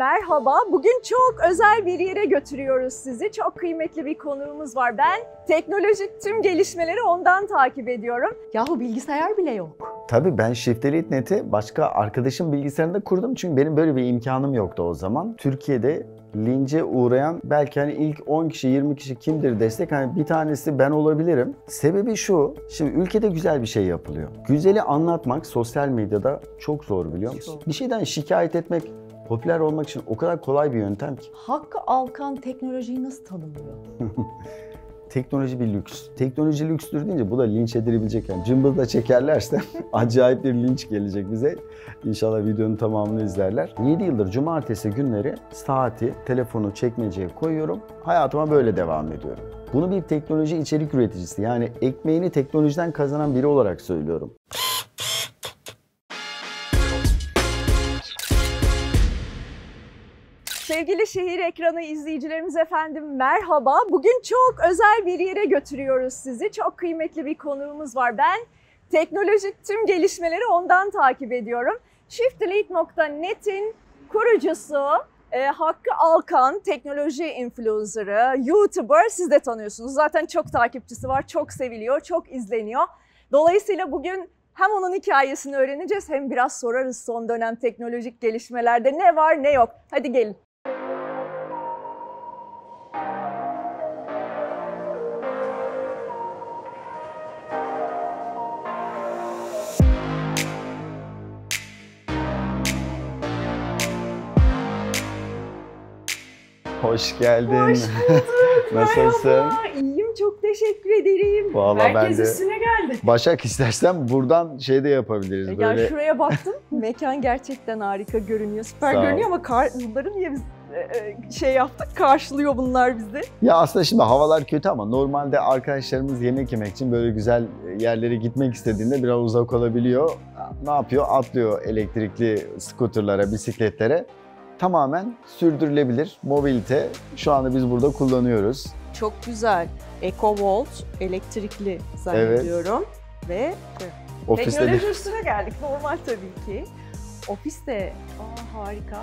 merhaba. Bugün çok özel bir yere götürüyoruz sizi. Çok kıymetli bir konuğumuz var. Ben teknolojik tüm gelişmeleri ondan takip ediyorum. Yahu bilgisayar bile yok. Tabii ben Şiftelit Net'i başka arkadaşım bilgisayarında kurdum. Çünkü benim böyle bir imkanım yoktu o zaman. Türkiye'de lince uğrayan belki hani ilk 10 kişi 20 kişi kimdir destek hani bir tanesi ben olabilirim. Sebebi şu. Şimdi ülkede güzel bir şey yapılıyor. Güzeli anlatmak sosyal medyada çok zor biliyor musun? Bir şeyden şikayet etmek popüler olmak için o kadar kolay bir yöntem ki. Hakkı Alkan teknolojiyi nasıl tanımlıyor? teknoloji bir lüks. Teknoloji lükstür deyince bu da linç edilebilecek yani. Cımbızla çekerlerse acayip bir linç gelecek bize. İnşallah videonun tamamını izlerler. 7 yıldır cumartesi günleri saati, telefonu çekmeceye koyuyorum. Hayatıma böyle devam ediyorum. Bunu bir teknoloji içerik üreticisi yani ekmeğini teknolojiden kazanan biri olarak söylüyorum. Sevgili Şehir Ekranı izleyicilerimiz efendim merhaba. Bugün çok özel bir yere götürüyoruz sizi. Çok kıymetli bir konuğumuz var. Ben teknolojik tüm gelişmeleri ondan takip ediyorum. Shiftlead.net'in kurucusu e, Hakkı Alkan, teknoloji influencer'ı, YouTuber siz de tanıyorsunuz. Zaten çok takipçisi var, çok seviliyor, çok izleniyor. Dolayısıyla bugün hem onun hikayesini öğreneceğiz hem biraz sorarız son dönem teknolojik gelişmelerde ne var ne yok. Hadi gelin. Hoş geldin. Hoş bulduk. Nasılsın? Merhaba, iyiyim. Çok teşekkür ederim. Vallahi Herkes ben üstüne geldi. Başak istersen buradan şey de yapabiliriz. Yani böyle... şuraya baktım. Mekan gerçekten harika görünüyor. Süper Sağ görünüyor ol. ama kar... bunları niye biz e, e, şey yaptık, karşılıyor bunlar bizi. Ya aslında şimdi havalar kötü ama normalde arkadaşlarımız yemek yemek için böyle güzel yerlere gitmek istediğinde biraz uzak olabiliyor. Ne yapıyor? Atlıyor elektrikli skuterlara, bisikletlere tamamen sürdürülebilir mobilite. Şu anda biz burada kullanıyoruz. Çok güzel. EcoVolt elektrikli zannediyorum. Evet. Ve Ofiste teknoloji de... üstüne geldik. Normal tabii ki. Ofiste Aa, harika.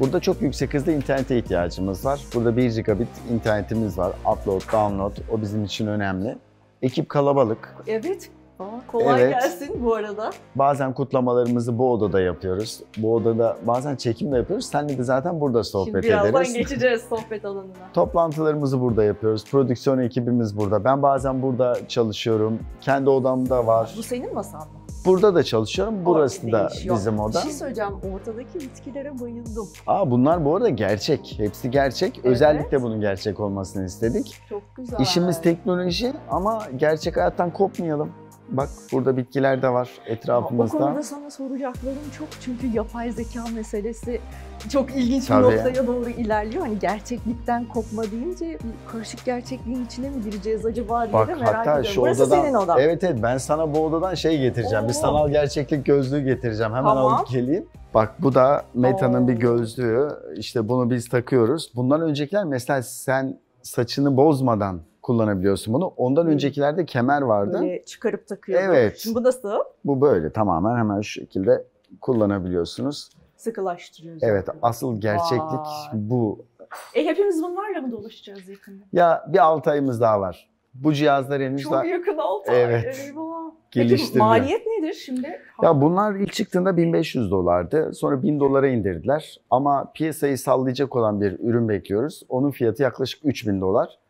Burada çok yüksek hızlı internete ihtiyacımız var. Burada 1 gigabit internetimiz var. Upload, download o bizim için önemli. Ekip kalabalık. Evet, Aa, kolay evet. gelsin bu arada. Bazen kutlamalarımızı bu odada yapıyoruz. Bu odada bazen çekim de yapıyoruz. Seninle de zaten burada sohbet Şimdi birazdan ederiz. birazdan geçeceğiz sohbet alanına. Toplantılarımızı burada yapıyoruz. Prodüksiyon ekibimiz burada. Ben bazen burada çalışıyorum. Kendi odamda var. Bu senin masan mı? Burada da çalışıyorum. Ama Burası da değişiyor. bizim oda. Bir şey söyleyeceğim. Ortadaki bitkilere bayıldım. Aa bunlar bu arada gerçek. Hepsi gerçek. Evet. Özellikle bunun gerçek olmasını istedik. Çok güzel. İşimiz teknoloji ama gerçek hayattan kopmayalım. Bak burada bitkiler de var etrafımızda. O konuda sana soracaklarım çok çünkü yapay zeka meselesi çok ilginç Tabii bir noktaya yani. doğru ilerliyor. Hani gerçeklikten kopma deyince karışık gerçekliğin içine mi gireceğiz acaba diye Bak, de merak hatta ediyorum. Şu Burası odadan, senin odan. Evet evet ben sana bu odadan şey getireceğim. Oo. Bir sanal gerçeklik gözlüğü getireceğim. Hemen tamam. alıp geleyim. Bak bu da Meta'nın bir gözlüğü. İşte bunu biz takıyoruz. Bundan öncekiler mesela sen saçını bozmadan kullanabiliyorsun bunu. Ondan öncekilerde kemer vardı. Böyle çıkarıp takıyorduk. Evet. Şimdi bu nasıl? Bu böyle tamamen hemen şu şekilde kullanabiliyorsunuz. Sıkılaştırıyoruz. Evet yani. asıl gerçeklik Vay. bu. E hepimiz bunlarla mı dolaşacağız yakında? Ya bir 6 ayımız daha var. Bu cihazlar henüz Çok yakın 6 ay. Evet. Peki maliyet nedir şimdi? Ya bunlar ilk çıktığında 1500 dolardı. Sonra 1000 dolara indirdiler. Ama piyasayı sallayacak olan bir ürün bekliyoruz. Onun fiyatı yaklaşık 3000 dolar.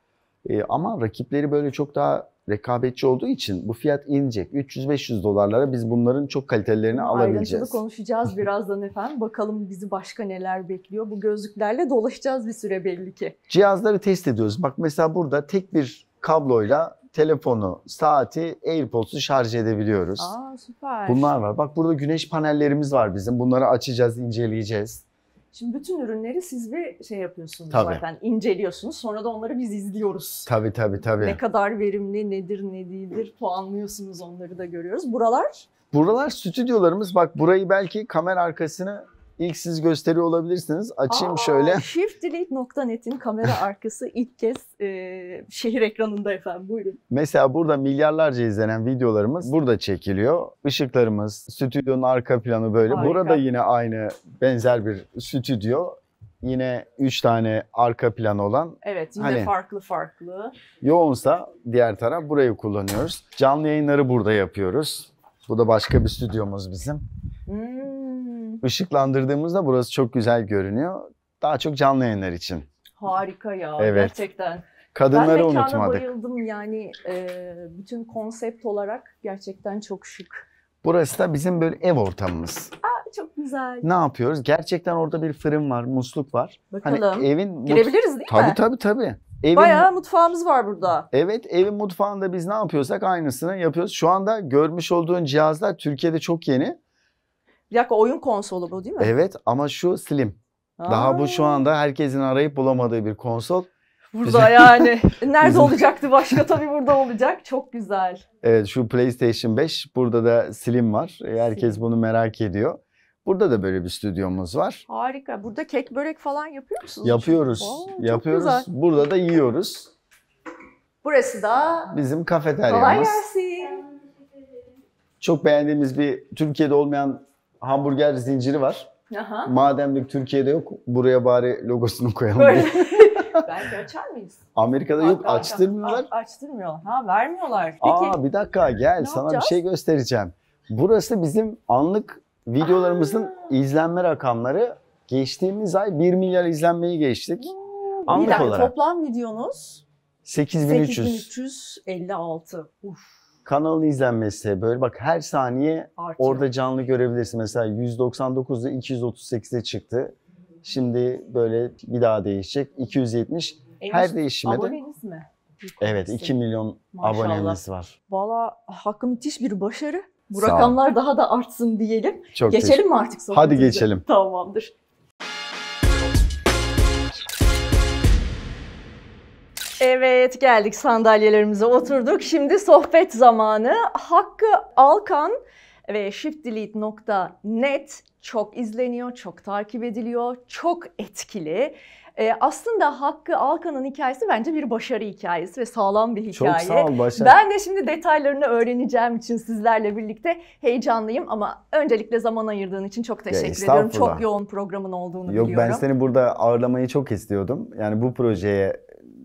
E, ama rakipleri böyle çok daha rekabetçi olduğu için bu fiyat inecek. 300-500 dolarlara biz bunların çok kalitelerini alabileceğiz. Ayrıntılı konuşacağız birazdan efendim. Bakalım bizi başka neler bekliyor. Bu gözlüklerle dolaşacağız bir süre belli ki. Cihazları test ediyoruz. Bak mesela burada tek bir kabloyla telefonu, saati, AirPods'u şarj edebiliyoruz. Aa süper. Bunlar var. Bak burada güneş panellerimiz var bizim. Bunları açacağız, inceleyeceğiz. Şimdi bütün ürünleri siz bir şey yapıyorsunuz tabii. zaten, inceliyorsunuz. Sonra da onları biz izliyoruz. Tabii tabii tabii. Ne kadar verimli, nedir, ne değildir puanlıyorsunuz onları da görüyoruz. Buralar? Buralar stüdyolarımız. Bak burayı belki kamera arkasını İlk siz gösteriyor olabilirsiniz. Açayım Aa, şöyle. Shiftdelete.net'in kamera arkası ilk kez e, şehir ekranında efendim. Buyurun. Mesela burada milyarlarca izlenen videolarımız burada çekiliyor. Işıklarımız, stüdyonun arka planı böyle. Harika. Burada yine aynı benzer bir stüdyo yine 3 tane arka plan olan. Evet yine hani, farklı farklı. Yoğunsa diğer taraf burayı kullanıyoruz. Canlı yayınları burada yapıyoruz. Bu da başka bir stüdyomuz bizim. Hmm. Işıklandırdığımızda burası çok güzel görünüyor. Daha çok canlı yayınlar için. Harika ya evet. gerçekten. Kadınları ben unutmadık. Ben bayıldım yani e, bütün konsept olarak gerçekten çok şık. Burası da bizim böyle ev ortamımız. Aa, çok güzel. Ne yapıyoruz? Gerçekten orada bir fırın var, musluk var. Hani Bakalım. Hani evin Girebiliriz değil tabii, mi? Tabii tabii tabii. Evin... Bayağı mutfağımız var burada. Evet evin mutfağında biz ne yapıyorsak aynısını yapıyoruz. Şu anda görmüş olduğun cihazlar Türkiye'de çok yeni. Bir dakika oyun konsolu bu değil mi? Evet ama şu Slim. Aa. Daha bu şu anda herkesin arayıp bulamadığı bir konsol. Burada yani. Nerede olacaktı başka? Tabii burada olacak. Çok güzel. Evet şu PlayStation 5. Burada da Slim var. Herkes Slim. bunu merak ediyor. Burada da böyle bir stüdyomuz var. Harika. Burada kek börek falan yapıyor musunuz? Yapıyoruz. Oo, yapıyoruz. Güzel. Burada da yiyoruz. Burası da bizim kafeteryamız. Kolay gelsin. Çok beğendiğimiz bir Türkiye'de olmayan hamburger zinciri var. Aha. Mademlik Türkiye'de yok buraya bari logosunu koyalım. Böyle. Belki açar mıyız? Amerika'da yok Arka, açtırmıyorlar. A- açtırmıyorlar. Ha vermiyorlar. Peki. Aa bir dakika gel ne sana yapacağız? bir şey göstereceğim. Burası bizim anlık videolarımızın Aa. izlenme rakamları. Geçtiğimiz ay 1 milyar izlenmeyi geçtik. Hmm, anlık bir dakika, olarak. toplam videonuz 8300. 8356. Uf kanalın izlenmesi böyle bak her saniye Artıyor. orada canlı görebilirsin. Mesela 199'da 238'e çıktı. Şimdi böyle bir daha değişecek. 270 Elif, her değişime de mi? Evet 2 milyon Maşallah. abonemiz var. Valla hakkı müthiş bir başarı. Bu Sağ ol. rakamlar daha da artsın diyelim. Çok teşekkür- mi artık sohbetimize? Hadi geçelim. Tamamdır. Evet geldik sandalyelerimize oturduk. Şimdi sohbet zamanı. Hakkı Alkan ve shiftdelete.net çok izleniyor, çok takip ediliyor, çok etkili. Ee, aslında Hakkı Alkan'ın hikayesi bence bir başarı hikayesi ve sağlam bir hikaye. Çok sağ ol Başar. Ben de şimdi detaylarını öğreneceğim için sizlerle birlikte heyecanlıyım ama öncelikle zaman ayırdığın için çok teşekkür ediyorum. Çok yoğun programın olduğunu Yok, biliyorum. Yok ben seni burada ağırlamayı çok istiyordum. Yani bu projeye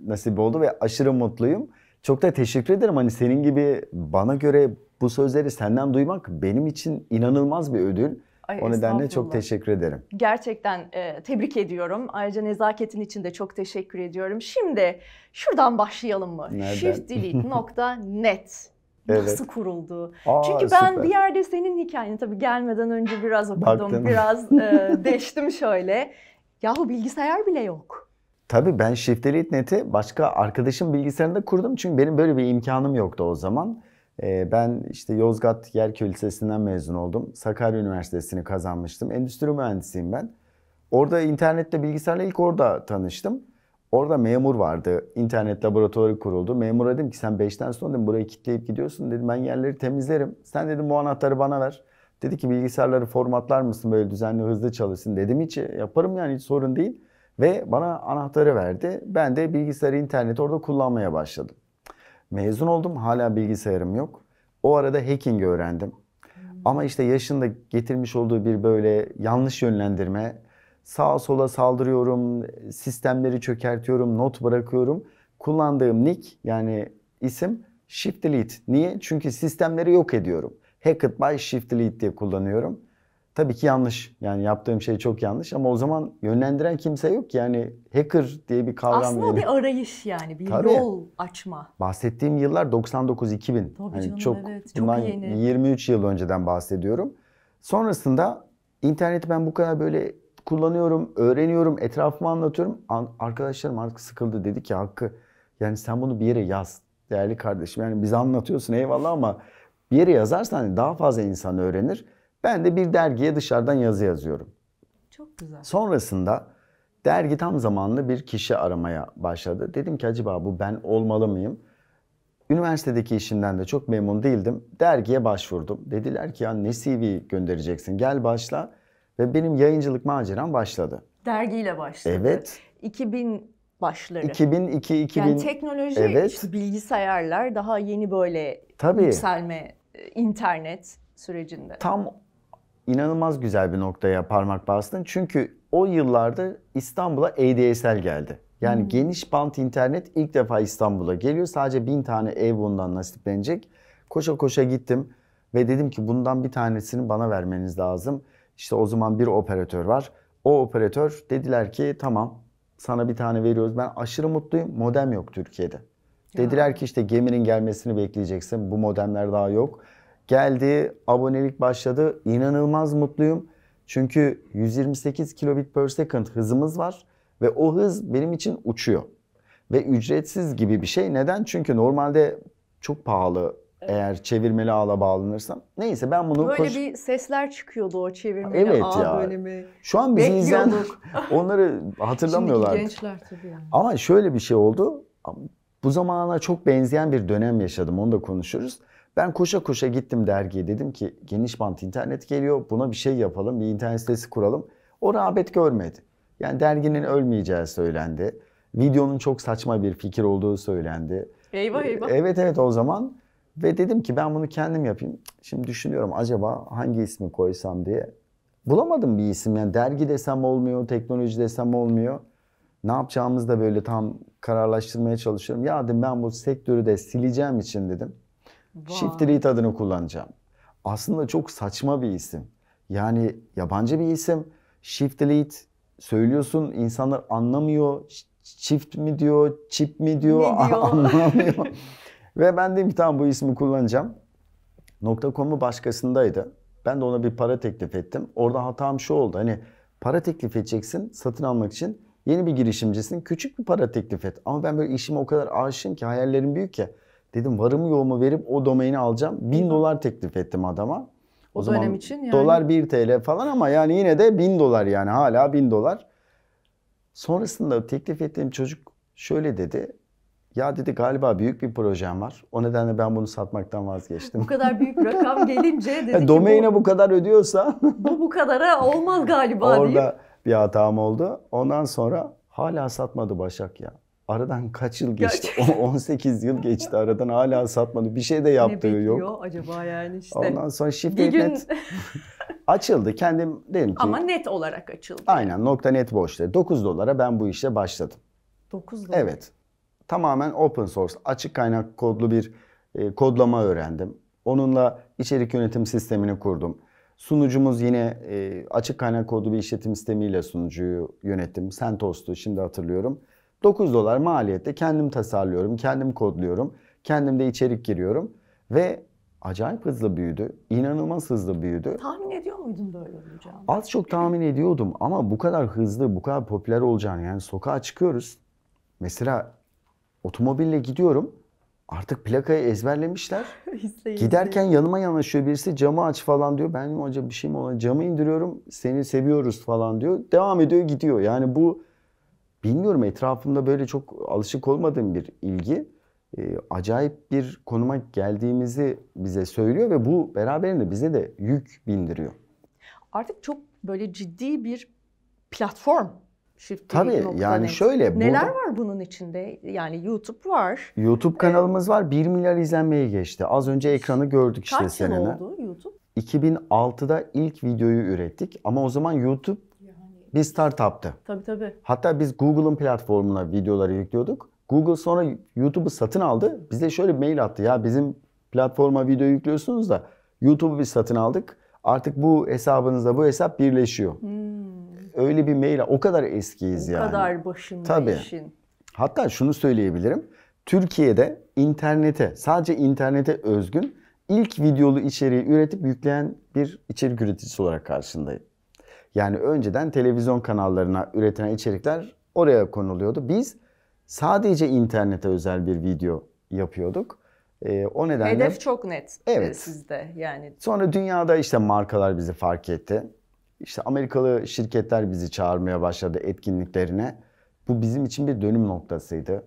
nasip oldu ve aşırı mutluyum. Çok da teşekkür ederim. Hani senin gibi bana göre bu sözleri senden duymak benim için inanılmaz bir ödül. Ay, o nedenle çok teşekkür ederim. Gerçekten e, tebrik ediyorum. Ayrıca nezaketin için de çok teşekkür ediyorum. Şimdi şuradan başlayalım mı? Shiftdelete.net evet. nasıl kuruldu? Aa, Çünkü ben süper. bir yerde senin hikayeni tabii gelmeden önce biraz okudum, Baktın. biraz e, deştim şöyle. Yahu bilgisayar bile yok. Tabii ben Shift Elite başka arkadaşım bilgisayarında kurdum. Çünkü benim böyle bir imkanım yoktu o zaman. Ee, ben işte Yozgat Yerköy Lisesi'nden mezun oldum. Sakarya Üniversitesi'ni kazanmıştım. Endüstri mühendisiyim ben. Orada internette bilgisayarla ilk orada tanıştım. Orada memur vardı. İnternet laboratuvarı kuruldu. Memura dedim ki sen 5'ten sonra dedim, burayı kilitleyip gidiyorsun. Dedim ben yerleri temizlerim. Sen dedim bu anahtarı bana ver. Dedi ki bilgisayarları formatlar mısın böyle düzenli hızlı çalışsın. Dedim hiç yaparım yani hiç sorun değil. Ve bana anahtarı verdi. Ben de bilgisayarı, interneti orada kullanmaya başladım. Mezun oldum. Hala bilgisayarım yok. O arada hacking öğrendim. Ama işte yaşında getirmiş olduğu bir böyle yanlış yönlendirme, sağa sola saldırıyorum, sistemleri çökertiyorum, not bırakıyorum. Kullandığım nick yani isim Shift Delete. Niye? Çünkü sistemleri yok ediyorum. Hacked by Shift Delete diye kullanıyorum. Tabii ki yanlış. Yani yaptığım şey çok yanlış ama o zaman yönlendiren kimse yok Yani hacker diye bir kavram. Aslında yani. bir arayış yani bir Tabii. yol açma. Bahsettiğim yıllar 99-2000. Tabii yani çok, evet çok yeni. 23 yıl önceden bahsediyorum. Sonrasında interneti ben bu kadar böyle kullanıyorum, öğreniyorum, etrafıma anlatıyorum. Arkadaşlarım artık sıkıldı dedi ki Hakkı yani sen bunu bir yere yaz değerli kardeşim. Yani bize anlatıyorsun eyvallah ama bir yere yazarsan daha fazla insan öğrenir. Ben de bir dergiye dışarıdan yazı yazıyorum. Çok güzel. Sonrasında dergi tam zamanlı bir kişi aramaya başladı. Dedim ki acaba bu ben olmalı mıyım? Üniversitedeki işimden de çok memnun değildim. Dergiye başvurdum. Dediler ki ya ne CV göndereceksin gel başla. Ve benim yayıncılık maceram başladı. Dergiyle başladı. Evet. 2000 başları. 2002 2000 Yani teknoloji, evet. işte bilgisayarlar daha yeni böyle Tabii. yükselme e, internet sürecinde. Tam inanılmaz güzel bir noktaya parmak bastın. Çünkü o yıllarda İstanbul'a ADSL geldi. Yani hmm. geniş bant internet ilk defa İstanbul'a geliyor. Sadece bin tane ev bundan nasiplenecek. Koşa koşa gittim ve dedim ki bundan bir tanesini bana vermeniz lazım. İşte o zaman bir operatör var. O operatör dediler ki tamam sana bir tane veriyoruz. Ben aşırı mutluyum. Modem yok Türkiye'de. Ya. Dediler ki işte geminin gelmesini bekleyeceksin. Bu modemler daha yok geldi, abonelik başladı. İnanılmaz mutluyum. Çünkü 128 kilobit per second hızımız var ve o hız benim için uçuyor. Ve ücretsiz gibi bir şey. Neden? Çünkü normalde çok pahalı eğer çevirmeli ağla bağlanırsam. Neyse ben bunu... Böyle koş... bir sesler çıkıyordu o çevirmeli evet ağ ya. bölümü. Şu an bizi izleyen onları hatırlamıyorlar. Şimdiki gençler tabii yani. Ama şöyle bir şey oldu. Bu zamana çok benzeyen bir dönem yaşadım. Onu da konuşuruz. Ben koşa koşa gittim dergiye dedim ki geniş bant internet geliyor buna bir şey yapalım bir internet sitesi kuralım. O rağbet görmedi. Yani derginin ölmeyeceği söylendi. Videonun çok saçma bir fikir olduğu söylendi. Eyvah ee, eyvah. Evet evet o zaman ve dedim ki ben bunu kendim yapayım. Şimdi düşünüyorum acaba hangi ismi koysam diye. Bulamadım bir isim yani dergi desem olmuyor, teknoloji desem olmuyor. Ne yapacağımızı da böyle tam kararlaştırmaya çalışıyorum. Ya dedim ben bu sektörü de sileceğim için dedim. Vay. Shift Delete adını kullanacağım. Aslında çok saçma bir isim. Yani yabancı bir isim. Shift Delete söylüyorsun insanlar anlamıyor. Shift mi diyor, chip mi diyor, diyor? anlamıyor. Ve ben dedim ki tamam bu ismi kullanacağım. .com'u başkasındaydı. Ben de ona bir para teklif ettim. Orada hatam şu oldu. Hani para teklif edeceksin satın almak için. Yeni bir girişimcisin. Küçük bir para teklif et. Ama ben böyle işime o kadar aşığım ki hayallerim büyük ki. Dedim varımı yoğumu verip o domaini alacağım. 1000 dolar teklif ettim adama. O, o zaman dönem için yani. dolar 1 TL falan ama yani yine de bin dolar yani hala bin dolar. Sonrasında teklif ettiğim çocuk şöyle dedi. Ya dedi galiba büyük bir projem var. O nedenle ben bunu satmaktan vazgeçtim. bu kadar büyük rakam gelince dedi yani ki domaine bu, bu kadar ödüyorsa bu bu kadara olmaz galiba Orada deyip. bir hatam oldu. Ondan sonra hala satmadı Başak ya. Aradan kaç yıl geçti? Şey- Gerçekten. 18 yıl geçti aradan hala satmadı. Bir şey de yaptığı ne yok. Ne acaba yani işte. Ondan sonra Shift gün... net açıldı. Kendim dedim ki. Ama net olarak açıldı. Aynen nokta net boşta. 9 dolara ben bu işle başladım. 9 dolar? Evet. Tamamen open source, açık kaynak kodlu bir e, kodlama öğrendim. Onunla içerik yönetim sistemini kurdum. Sunucumuz yine e, açık kaynak kodlu bir işletim sistemiyle sunucuyu yönettim. CentOS'tu şimdi hatırlıyorum. 9 dolar maliyette kendim tasarlıyorum, kendim kodluyorum. Kendim de içerik giriyorum ve acayip hızlı büyüdü. İnanılmaz hızlı büyüdü. Tahmin ediyor muydun böyle olacağını? Az çok tahmin ediyordum ama bu kadar hızlı, bu kadar popüler olacağını yani sokağa çıkıyoruz. Mesela otomobille gidiyorum. Artık plakayı ezberlemişler. Giderken yanıma yanaşıyor birisi camı aç falan diyor. Ben acaba bir şey mi olan camı indiriyorum. Seni seviyoruz falan diyor. Devam ediyor gidiyor. Yani bu bilmiyorum etrafımda böyle çok alışık olmadığım bir ilgi e, acayip bir konuma geldiğimizi bize söylüyor ve bu beraberinde bize de yük bindiriyor. Artık çok böyle ciddi bir platform Shift Tabii yani şöyle. Neler burada, var bunun içinde? Yani YouTube var. YouTube ee, kanalımız ee, var. 1 milyar izlenmeye geçti. Az önce ekranı gördük işte kaç senene. Kaç yıl oldu YouTube? 2006'da ilk videoyu ürettik ama o zaman YouTube bir startup'tı. Tabii tabii. Hatta biz Google'ın platformuna videoları yüklüyorduk. Google sonra YouTube'u satın aldı. Bize şöyle bir mail attı. Ya bizim platforma video yüklüyorsunuz da YouTube'u biz satın aldık. Artık bu hesabınızla bu hesap birleşiyor. Hmm. Öyle bir mail. O kadar eskiyiz o yani. O kadar başında Tabii. işin. Hatta şunu söyleyebilirim. Türkiye'de internete, sadece internete özgün ilk videolu içeriği üretip yükleyen bir içerik üreticisi olarak karşındayım. Yani önceden televizyon kanallarına üretilen içerikler oraya konuluyordu. Biz sadece internete özel bir video yapıyorduk. E, o nedenle... Hedef çok net evet. sizde yani. Sonra dünyada işte markalar bizi fark etti. İşte Amerikalı şirketler bizi çağırmaya başladı etkinliklerine. Bu bizim için bir dönüm noktasıydı.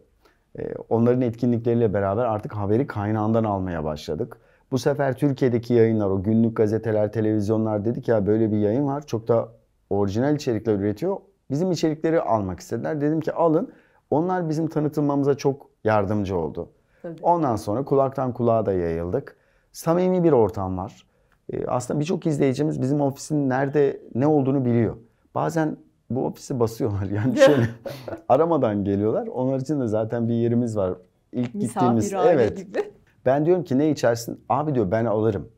E, onların etkinlikleriyle beraber artık haberi kaynağından almaya başladık. Bu sefer Türkiye'deki yayınlar, o günlük gazeteler, televizyonlar dedik ya böyle bir yayın var. Çok da orijinal içerikler üretiyor. Bizim içerikleri almak istediler. Dedim ki alın. Onlar bizim tanıtılmamıza çok yardımcı oldu. Tabii. Ondan sonra kulaktan kulağa da yayıldık. Samimi bir ortam var. Ee, aslında birçok izleyicimiz bizim ofisin nerede ne olduğunu biliyor. Bazen bu ofisi basıyorlar yani şöyle aramadan geliyorlar. Onlar için de zaten bir yerimiz var. İlk Misafir gittiğimiz evet. Gibi. Ben diyorum ki ne içersin? Abi diyor ben alırım.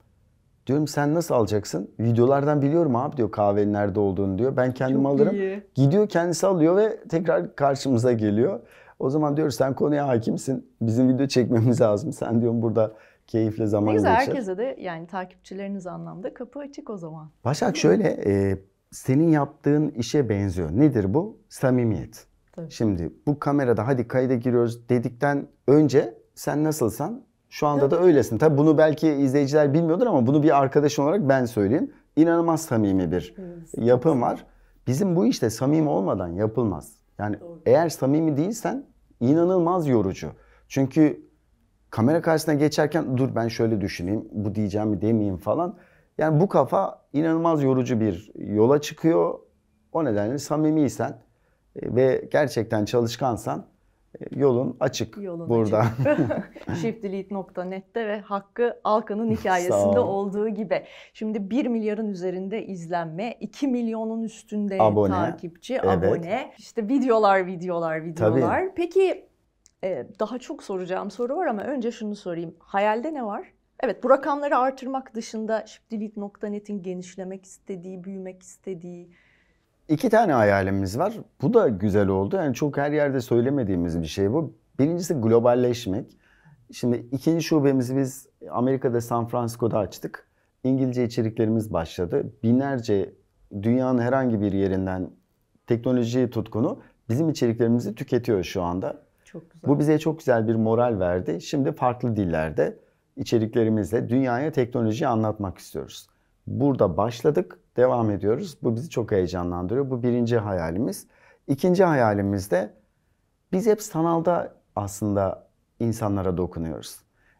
Diyorum sen nasıl alacaksın? Videolardan biliyorum abi diyor kahvenin nerede olduğunu diyor. Ben kendim Çok alırım. Iyi. Gidiyor kendisi alıyor ve tekrar karşımıza geliyor. O zaman diyoruz sen konuya hakimsin. Bizim video çekmemiz lazım. Sen diyorum burada keyifle zaman ne güzel, geçir. herkese de yani takipçileriniz anlamda kapı açık o zaman. Başak şöyle e, senin yaptığın işe benziyor. Nedir bu? Samimiyet. Tabii. Şimdi bu kamerada hadi kayda giriyoruz dedikten önce sen nasılsan şu anda da öylesin. Tabii bunu belki izleyiciler bilmiyordur ama bunu bir arkadaşım olarak ben söyleyeyim. İnanılmaz samimi bir evet. yapım var. Bizim bu işte samimi olmadan yapılmaz. Yani Doğru. eğer samimi değilsen inanılmaz yorucu. Çünkü kamera karşısına geçerken dur ben şöyle düşüneyim, bu diyeceğim mi demeyeyim falan. Yani bu kafa inanılmaz yorucu bir yola çıkıyor. O nedenle samimiysen e, ve gerçekten çalışkansan e, yolun açık yolun burada. Shiftdelete.net'te ve Hakkı Alkan'ın hikayesinde olduğu gibi. Şimdi 1 milyarın üzerinde izlenme, 2 milyonun üstünde abone. takipçi, evet. abone. İşte videolar, videolar, videolar. Tabii. Peki e, daha çok soracağım soru var ama önce şunu sorayım. Hayalde ne var? Evet bu rakamları artırmak dışında Shiftdelete.net'in genişlemek istediği, büyümek istediği, İki tane hayalimiz var. Bu da güzel oldu. Yani çok her yerde söylemediğimiz bir şey bu. Birincisi globalleşmek. Şimdi ikinci şubemizi biz Amerika'da San Francisco'da açtık. İngilizce içeriklerimiz başladı. Binlerce dünyanın herhangi bir yerinden teknoloji tutkunu bizim içeriklerimizi tüketiyor şu anda. Çok güzel. Bu bize çok güzel bir moral verdi. Şimdi farklı dillerde içeriklerimizle dünyaya teknolojiyi anlatmak istiyoruz. Burada başladık devam ediyoruz. Bu bizi çok heyecanlandırıyor. Bu birinci hayalimiz. İkinci hayalimiz de biz hep sanalda aslında insanlara dokunuyoruz.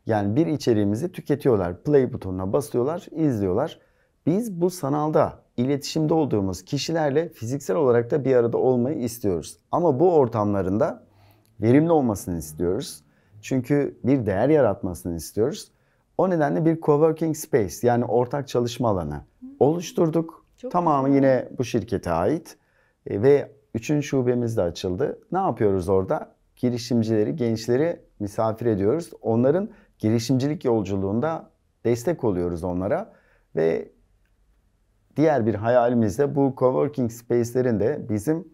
Yani bir içeriğimizi tüketiyorlar. Play butonuna basıyorlar, izliyorlar. Biz bu sanalda iletişimde olduğumuz kişilerle fiziksel olarak da bir arada olmayı istiyoruz. Ama bu ortamlarında verimli olmasını istiyoruz. Çünkü bir değer yaratmasını istiyoruz. O nedenle bir coworking space yani ortak çalışma alanı oluşturduk. Çok Tamamı güzel. yine bu şirkete ait. E, ve üçüncü şubemiz de açıldı. Ne yapıyoruz orada? Girişimcileri, gençleri misafir ediyoruz. Onların girişimcilik yolculuğunda destek oluyoruz onlara ve diğer bir hayalimiz de bu coworking space'lerin de bizim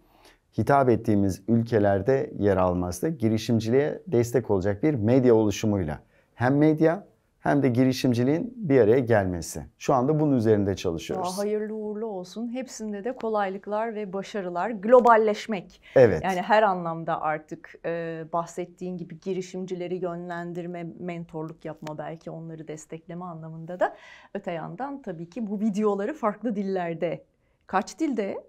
hitap ettiğimiz ülkelerde yer alması, girişimciliğe destek olacak bir medya oluşumuyla. Hem medya hem de girişimciliğin bir araya gelmesi. Şu anda bunun üzerinde çalışıyoruz. Ya hayırlı uğurlu olsun. Hepsinde de kolaylıklar ve başarılar. Globalleşmek. Evet. Yani her anlamda artık e, bahsettiğin gibi girişimcileri yönlendirme, mentorluk yapma belki onları destekleme anlamında da. Öte yandan tabii ki bu videoları farklı dillerde Kaç dilde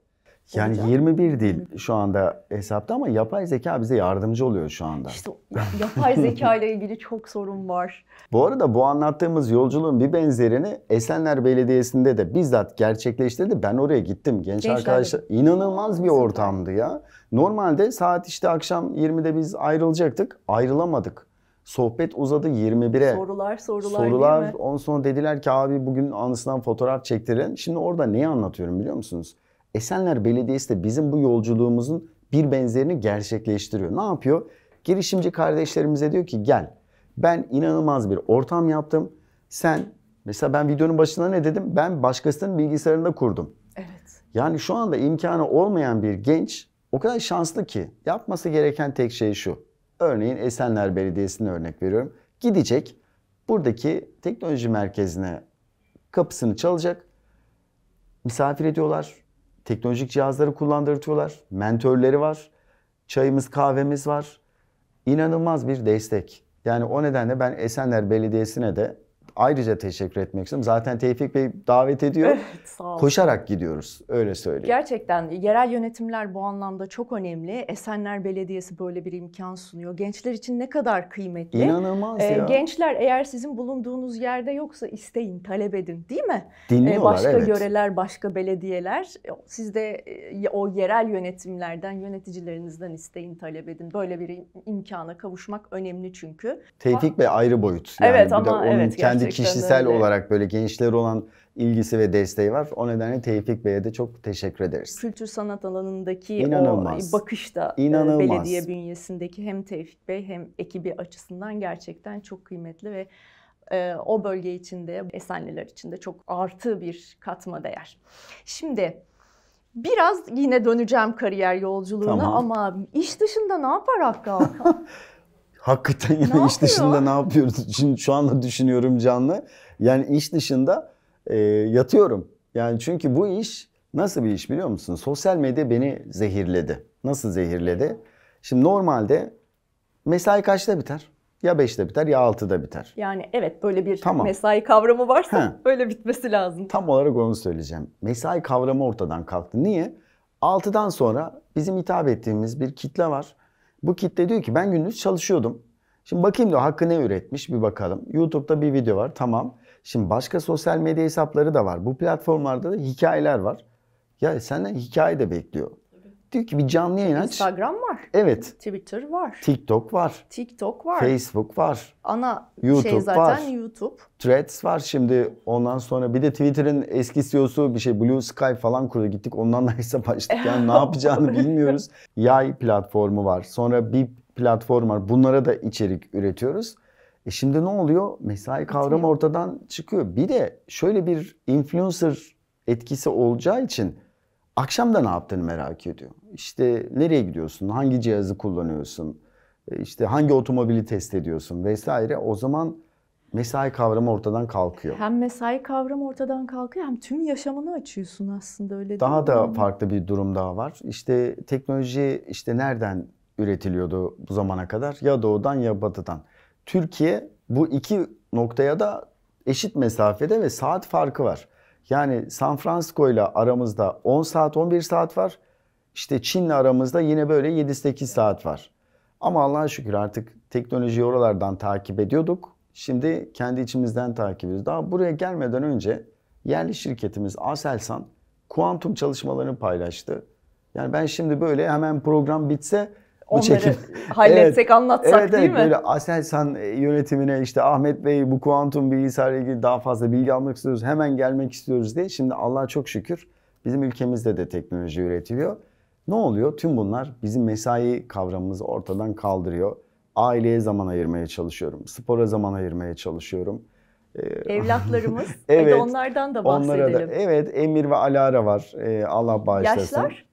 yani olacak. 21 dil şu anda hesapta ama yapay zeka bize yardımcı oluyor şu anda. İşte yapay zeka ile ilgili çok sorun var. Bu arada bu anlattığımız yolculuğun bir benzerini Esenler Belediyesi'nde de bizzat gerçekleştirdi. Ben oraya gittim. Genç Gençler arkadaşlar İnanılmaz bir ortamdı ya. Normalde saat işte akşam 20'de biz ayrılacaktık. Ayrılamadık. Sohbet uzadı 21'e. Sorular sorular Sorular. Ondan sonra dediler ki abi bugün anısından fotoğraf çektirin. Şimdi orada neyi anlatıyorum biliyor musunuz? Esenler Belediyesi de bizim bu yolculuğumuzun bir benzerini gerçekleştiriyor. Ne yapıyor? Girişimci kardeşlerimize diyor ki gel ben inanılmaz bir ortam yaptım. Sen mesela ben videonun başında ne dedim? Ben başkasının bilgisayarında kurdum. Evet. Yani şu anda imkanı olmayan bir genç o kadar şanslı ki yapması gereken tek şey şu. Örneğin Esenler Belediyesi'ne örnek veriyorum. Gidecek buradaki teknoloji merkezine kapısını çalacak. Misafir ediyorlar teknolojik cihazları kullandırtıyorlar. Mentörleri var. Çayımız, kahvemiz var. İnanılmaz bir destek. Yani o nedenle ben Esenler Belediyesi'ne de ayrıca teşekkür etmek istiyorum. Zaten Tevfik Bey davet ediyor. Evet, sağ olun. Koşarak gidiyoruz öyle söyleyeyim. Gerçekten yerel yönetimler bu anlamda çok önemli. Esenler Belediyesi böyle bir imkan sunuyor. Gençler için ne kadar kıymetli. İnanılmaz ee, ya. Gençler eğer sizin bulunduğunuz yerde yoksa isteyin, talep edin değil mi? Ee, Dinliyorlar ee, Başka evet. yöreler, başka belediyeler. Ee, siz de e, o yerel yönetimlerden, yöneticilerinizden isteyin, talep edin. Böyle bir imkana kavuşmak önemli çünkü. Tevfik Bey ayrı boyut. Yani evet ama de onun evet. Kendi kişisel öyle. olarak böyle gençler olan ilgisi ve desteği var. O nedenle Tevfik Bey'e de çok teşekkür ederiz. Kültür sanat alanındaki İnanılmaz. o e, bakış da e, İnanılmaz. belediye bünyesindeki hem Tevfik Bey hem ekibi açısından gerçekten çok kıymetli ve e, o bölge içinde, Esenliler içinde çok artı bir katma değer. Şimdi biraz yine döneceğim kariyer yolculuğuna tamam. ama iş dışında ne yapar Hakkı Hakikaten yine iş yapıyor? dışında ne yapıyoruz? Şimdi şu anda düşünüyorum canlı. Yani iş dışında e, yatıyorum. Yani çünkü bu iş nasıl bir iş biliyor musun? Sosyal medya beni zehirledi. Nasıl zehirledi? Şimdi normalde mesai kaçta biter? Ya 5'te biter ya 6'da biter. Yani evet böyle bir tamam. mesai kavramı varsa böyle bitmesi lazım. Tam olarak onu söyleyeceğim. Mesai kavramı ortadan kalktı. Niye? 6'dan sonra bizim hitap ettiğimiz bir kitle var. Bu kitle diyor ki ben gündüz çalışıyordum. Şimdi bakayım diyor hakkı ne üretmiş bir bakalım. YouTube'da bir video var tamam. Şimdi başka sosyal medya hesapları da var. Bu platformlarda da hikayeler var. Ya senden hikaye de bekliyor. Diyor ki bir canlı yayın aç. Instagram var. Evet. Twitter var. TikTok var. TikTok var. Facebook var. Ana şey YouTube şey zaten var. YouTube. Threads var şimdi. Ondan sonra bir de Twitter'ın eski CEO'su bir şey Blue Sky falan kurdu. Gittik ondan da hesap açtık. Yani ne yapacağını bilmiyoruz. Yay platformu var. Sonra bir platform var. Bunlara da içerik üretiyoruz. E şimdi ne oluyor? Mesai kavramı ortadan çıkıyor. Bir de şöyle bir influencer etkisi olacağı için akşam da ne yaptığını merak ediyor işte nereye gidiyorsun, hangi cihazı kullanıyorsun, e, işte hangi otomobili test ediyorsun vesaire o zaman mesai kavramı ortadan kalkıyor. Hem mesai kavramı ortadan kalkıyor hem tüm yaşamını açıyorsun aslında öyle Daha da farklı bir durum daha var. İşte teknoloji işte nereden üretiliyordu bu zamana kadar? Ya doğudan ya batıdan. Türkiye bu iki noktaya da eşit mesafede ve saat farkı var. Yani San Francisco ile aramızda 10 saat 11 saat var işte Çin'le aramızda yine böyle 7-8 saat var. Ama Allah'a şükür artık teknolojiyi oralardan takip ediyorduk. Şimdi kendi içimizden takip ediyoruz. Daha buraya gelmeden önce yerli şirketimiz Aselsan kuantum çalışmalarını paylaştı. Yani ben şimdi böyle hemen program bitse bu çekim. halletsek evet, anlatsak evet, değil evet, mi? Böyle Aselsan yönetimine işte Ahmet Bey bu kuantum bilgisayarla ilgili daha fazla bilgi almak istiyoruz. Hemen gelmek istiyoruz diye. Şimdi Allah'a çok şükür bizim ülkemizde de teknoloji üretiliyor. Ne oluyor? Tüm bunlar bizim mesai kavramımızı ortadan kaldırıyor. Aileye zaman ayırmaya çalışıyorum. Spora zaman ayırmaya çalışıyorum. Ee, Evlatlarımız. evet. Hadi onlardan da bahsedelim. da, evet Emir ve Alara var. Ee, Allah bağışlasın. Yaşlar?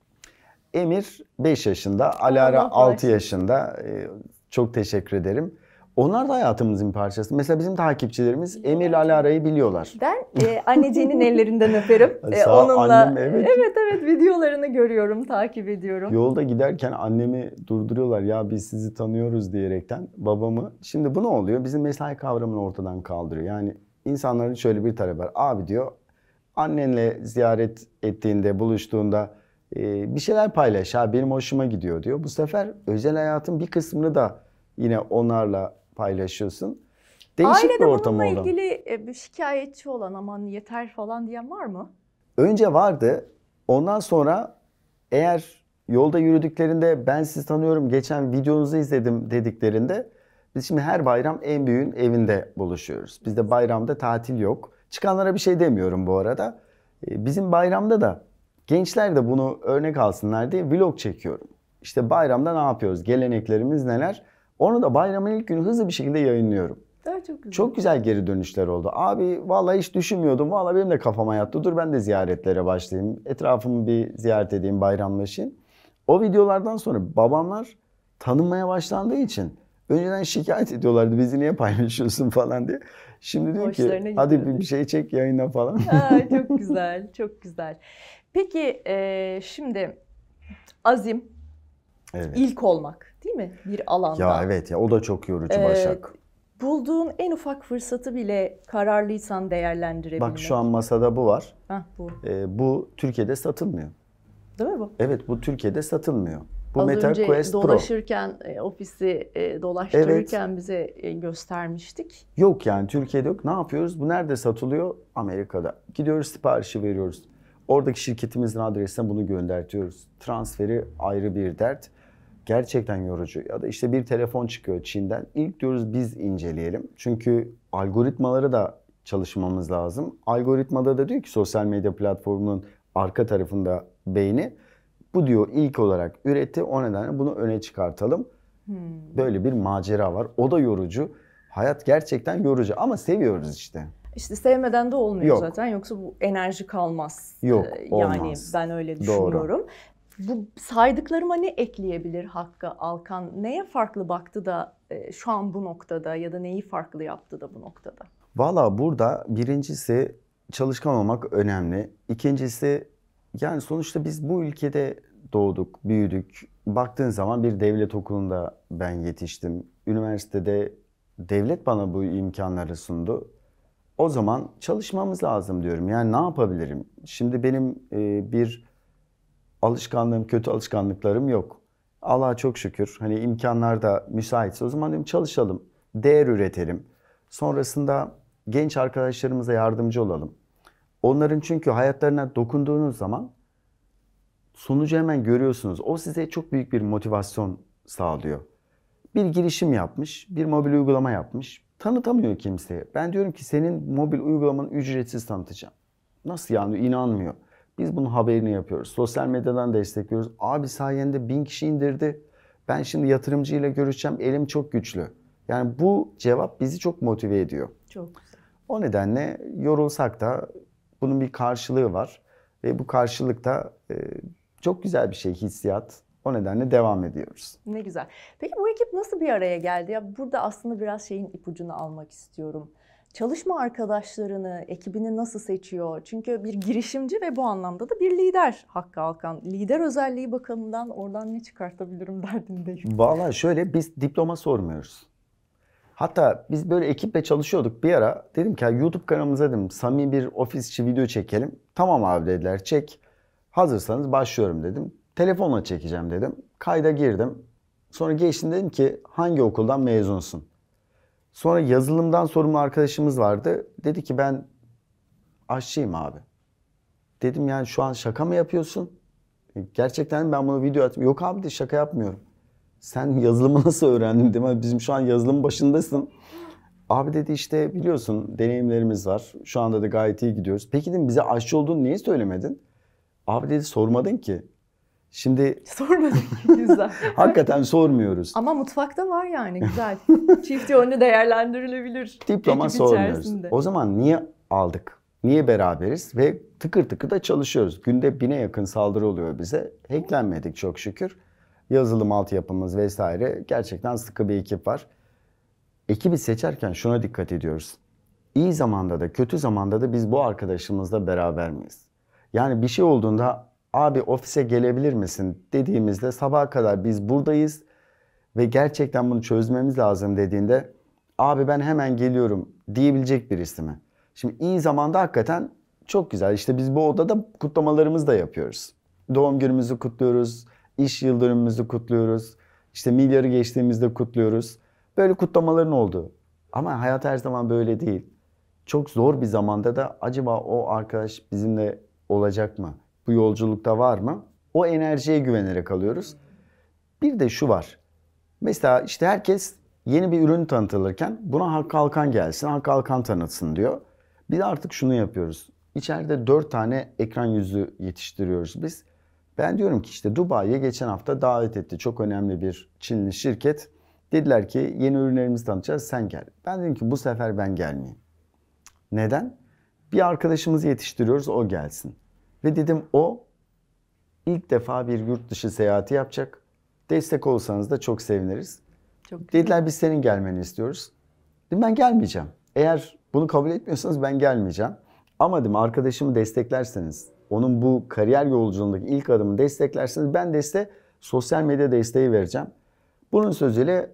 Emir 5 yaşında, Alara Allah 6 yaşında. Ee, çok teşekkür ederim. Onlar da hayatımızın parçası. Mesela bizim takipçilerimiz Emir Alara'yı biliyorlar. Ben e, anneciğinin ellerinden öperim. E, Sağ onunla annem, evet. evet evet videolarını görüyorum, takip ediyorum. Yolda giderken annemi durduruyorlar ya biz sizi tanıyoruz diyerekten babamı. Şimdi bu ne oluyor? Bizim mesai kavramını ortadan kaldırıyor. Yani insanların şöyle bir talebi var. Abi diyor annenle ziyaret ettiğinde, buluştuğunda e, bir şeyler paylaş. Ha benim hoşuma gidiyor diyor. Bu sefer özel hayatın bir kısmını da yine onlarla paylaşıyorsun. Değişik Ailede bir ortam oldu. Ailede ilgili e, bir şikayetçi olan aman yeter falan diyen var mı? Önce vardı. Ondan sonra eğer yolda yürüdüklerinde ben sizi tanıyorum geçen videonuzu izledim dediklerinde biz şimdi her bayram en büyüğün evinde buluşuyoruz. Bizde bayramda tatil yok. Çıkanlara bir şey demiyorum bu arada. E, bizim bayramda da gençler de bunu örnek alsınlar diye vlog çekiyorum. İşte bayramda ne yapıyoruz? Geleneklerimiz neler? Onu da bayramın ilk günü hızlı bir şekilde yayınlıyorum. Daha çok güzel. Çok güzel geri dönüşler oldu. Abi vallahi hiç düşünmüyordum. Vallahi benim de kafama yattı. Dur ben de ziyaretlere başlayayım. Etrafımı bir ziyaret edeyim, bayramlaşayım. O videolardan sonra babamlar tanınmaya başlandığı için önceden şikayet ediyorlardı. Bizi niye paylaşıyorsun falan diye. Şimdi diyor ki hadi bir şey çek yayına falan. Aa, çok güzel, çok güzel. Peki e, şimdi azim, evet. ilk olmak değil mi? Bir alanda. Ya evet ya o da çok yorucu ee, Başak. Bulduğun en ufak fırsatı bile kararlıysan değerlendirebilmek. Bak şu an masada bu var. Heh, bu. Ee, bu Türkiye'de satılmıyor. Değil mi bu? Evet bu Türkiye'de satılmıyor. Bu Az Meta önce Quest dolaşırken, Pro. E, ofisi e, dolaştırırken evet. bize e, göstermiştik. Yok yani Türkiye'de yok. Ne yapıyoruz? Bu nerede satılıyor? Amerika'da. Gidiyoruz siparişi veriyoruz. Oradaki şirketimizin adresine bunu göndertiyoruz. Transferi ayrı bir dert gerçekten yorucu. Ya da işte bir telefon çıkıyor Çin'den. ilk diyoruz biz inceleyelim. Çünkü algoritmaları da çalışmamız lazım. Algoritmada da diyor ki sosyal medya platformunun arka tarafında beyni. Bu diyor ilk olarak üretti. O nedenle bunu öne çıkartalım. Hmm. Böyle bir macera var. O da yorucu. Hayat gerçekten yorucu ama seviyoruz işte. İşte sevmeden de olmuyor Yok. zaten. Yoksa bu enerji kalmaz. Yok, yani ben öyle düşünüyorum. Doğru bu saydıklarıma ne ekleyebilir Hakkı Alkan? Neye farklı baktı da e, şu an bu noktada ya da neyi farklı yaptı da bu noktada? Valla burada birincisi çalışkan olmak önemli. İkincisi yani sonuçta biz bu ülkede doğduk, büyüdük. Baktığın zaman bir devlet okulunda ben yetiştim. Üniversitede devlet bana bu imkanları sundu. O zaman çalışmamız lazım diyorum. Yani ne yapabilirim? Şimdi benim e, bir alışkanlığım, kötü alışkanlıklarım yok. Allah'a çok şükür hani imkanlar da müsaitse o zaman diyorum çalışalım, değer üretelim. Sonrasında genç arkadaşlarımıza yardımcı olalım. Onların çünkü hayatlarına dokunduğunuz zaman sonucu hemen görüyorsunuz. O size çok büyük bir motivasyon sağlıyor. Bir girişim yapmış, bir mobil uygulama yapmış. Tanıtamıyor kimseye. Ben diyorum ki senin mobil uygulamanı ücretsiz tanıtacağım. Nasıl yani inanmıyor. Biz bunun haberini yapıyoruz. Sosyal medyadan destekliyoruz. Abi sayende bin kişi indirdi. Ben şimdi yatırımcıyla görüşeceğim. Elim çok güçlü. Yani bu cevap bizi çok motive ediyor. Çok güzel. O nedenle yorulsak da bunun bir karşılığı var. Ve bu karşılıkta e, çok güzel bir şey hissiyat. O nedenle devam ediyoruz. Ne güzel. Peki bu ekip nasıl bir araya geldi? Ya burada aslında biraz şeyin ipucunu almak istiyorum. Çalışma arkadaşlarını, ekibini nasıl seçiyor? Çünkü bir girişimci ve bu anlamda da bir lider Hakkı Alkan. Lider özelliği bakımından oradan ne çıkartabilirim derdindeyim. Valla şöyle biz diploma sormuyoruz. Hatta biz böyle ekiple çalışıyorduk bir ara. Dedim ki YouTube kanalımıza dedim samimi bir ofis içi video çekelim. Tamam abi dediler çek. Hazırsanız başlıyorum dedim. Telefonla çekeceğim dedim. Kayda girdim. Sonra geçtim dedim ki hangi okuldan mezunsun? Sonra yazılımdan sorumlu arkadaşımız vardı. Dedi ki ben aşçıyım abi. Dedim yani şu an şaka mı yapıyorsun? Gerçekten ben bunu video atayım. Yok abi de şaka yapmıyorum. Sen yazılımı nasıl öğrendin? Dedim bizim şu an yazılım başındasın. Abi dedi işte biliyorsun deneyimlerimiz var. Şu anda da gayet iyi gidiyoruz. Peki dedim bize aşçı olduğunu niye söylemedin? Abi dedi sormadın ki. Şimdi sormadık güzel. Hakikaten sormuyoruz. Ama mutfakta var yani güzel. Çift yönlü değerlendirilebilir. Diploma sormuyoruz. Içerisinde. O zaman niye aldık? Niye beraberiz ve tıkır tıkır da çalışıyoruz. Günde bine yakın saldırı oluyor bize. Hacklenmedik çok şükür. Yazılım altyapımız vesaire gerçekten sıkı bir ekip var. Ekibi seçerken şuna dikkat ediyoruz. İyi zamanda da kötü zamanda da biz bu arkadaşımızla beraber miyiz? Yani bir şey olduğunda abi ofise gelebilir misin dediğimizde sabaha kadar biz buradayız ve gerçekten bunu çözmemiz lazım dediğinde abi ben hemen geliyorum diyebilecek birisi mi? Şimdi iyi zamanda hakikaten çok güzel. İşte biz bu odada kutlamalarımızı da yapıyoruz. Doğum günümüzü kutluyoruz, iş yıldönümümüzü kutluyoruz. işte milyarı geçtiğimizde kutluyoruz. Böyle kutlamaların oldu. Ama hayat her zaman böyle değil. Çok zor bir zamanda da acaba o arkadaş bizimle olacak mı? bu yolculukta var mı? O enerjiye güvenerek alıyoruz. Bir de şu var. Mesela işte herkes yeni bir ürün tanıtılırken buna Hakkı Alkan gelsin, Hakkı Alkan tanıtsın diyor. Bir de artık şunu yapıyoruz. İçeride dört tane ekran yüzü yetiştiriyoruz biz. Ben diyorum ki işte Dubai'ye geçen hafta davet etti çok önemli bir Çinli şirket. Dediler ki yeni ürünlerimizi tanıtacağız sen gel. Ben dedim ki bu sefer ben gelmeyeyim. Neden? Bir arkadaşımızı yetiştiriyoruz o gelsin. Ve dedim o ilk defa bir yurt dışı seyahati yapacak. Destek olsanız da çok seviniriz. Çok Dediler biz senin gelmeni istiyoruz. Dedim ben gelmeyeceğim. Eğer bunu kabul etmiyorsanız ben gelmeyeceğim. Ama dedim arkadaşımı desteklerseniz, onun bu kariyer yolculuğundaki ilk adımı desteklerseniz ben de size sosyal medya desteği vereceğim. Bunun sözüyle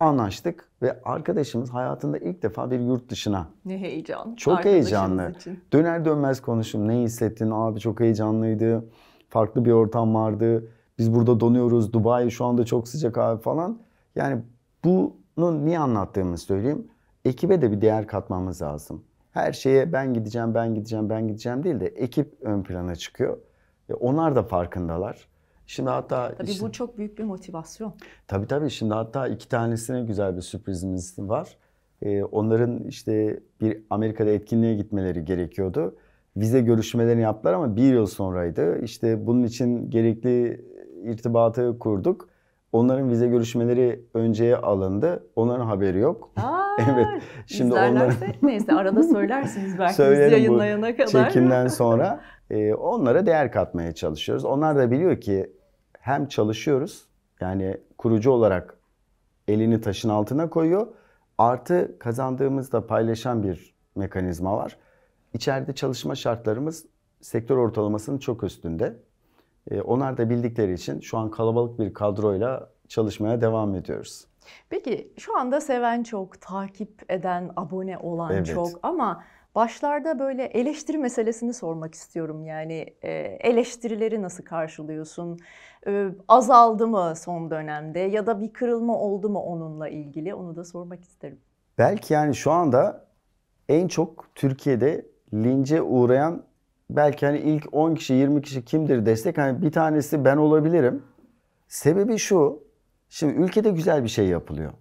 anlaştık. Ve arkadaşımız hayatında ilk defa bir yurt dışına. Ne heyecan. Çok heyecanlı. Için. Döner dönmez konuşum. Ne hissettin? Abi çok heyecanlıydı. Farklı bir ortam vardı. Biz burada donuyoruz. Dubai şu anda çok sıcak abi falan. Yani bunu niye anlattığımı söyleyeyim. Ekibe de bir değer katmamız lazım. Her şeye ben gideceğim, ben gideceğim, ben gideceğim değil de ekip ön plana çıkıyor. Ve onlar da farkındalar. Şimdi hatta... Tabii işte, bu çok büyük bir motivasyon. Tabii tabii. Şimdi hatta iki tanesine güzel bir sürprizimiz var. Ee, onların işte bir Amerika'da etkinliğe gitmeleri gerekiyordu. Vize görüşmelerini yaptılar ama bir yıl sonraydı. İşte bunun için gerekli irtibatı kurduk. Onların vize görüşmeleri önceye alındı. Onların haberi yok. Aa, evet. Şimdi onların neyse arada söylersiniz belki Söylerim biz yayınlayana kadar. Çekimden sonra ee, onlara değer katmaya çalışıyoruz. Onlar da biliyor ki hem çalışıyoruz yani kurucu olarak elini taşın altına koyuyor. Artı kazandığımızda paylaşan bir mekanizma var. İçeride çalışma şartlarımız sektör ortalamasının çok üstünde. Ee, onlar da bildikleri için şu an kalabalık bir kadroyla çalışmaya devam ediyoruz. Peki şu anda seven çok, takip eden, abone olan evet. çok ama başlarda böyle eleştiri meselesini sormak istiyorum. Yani e, eleştirileri nasıl karşılıyorsun? Ee, azaldı mı son dönemde ya da bir kırılma oldu mu onunla ilgili onu da sormak isterim. Belki yani şu anda en çok Türkiye'de lince uğrayan belki hani ilk 10 kişi 20 kişi kimdir destek hani bir tanesi ben olabilirim. Sebebi şu. Şimdi ülkede güzel bir şey yapılıyor.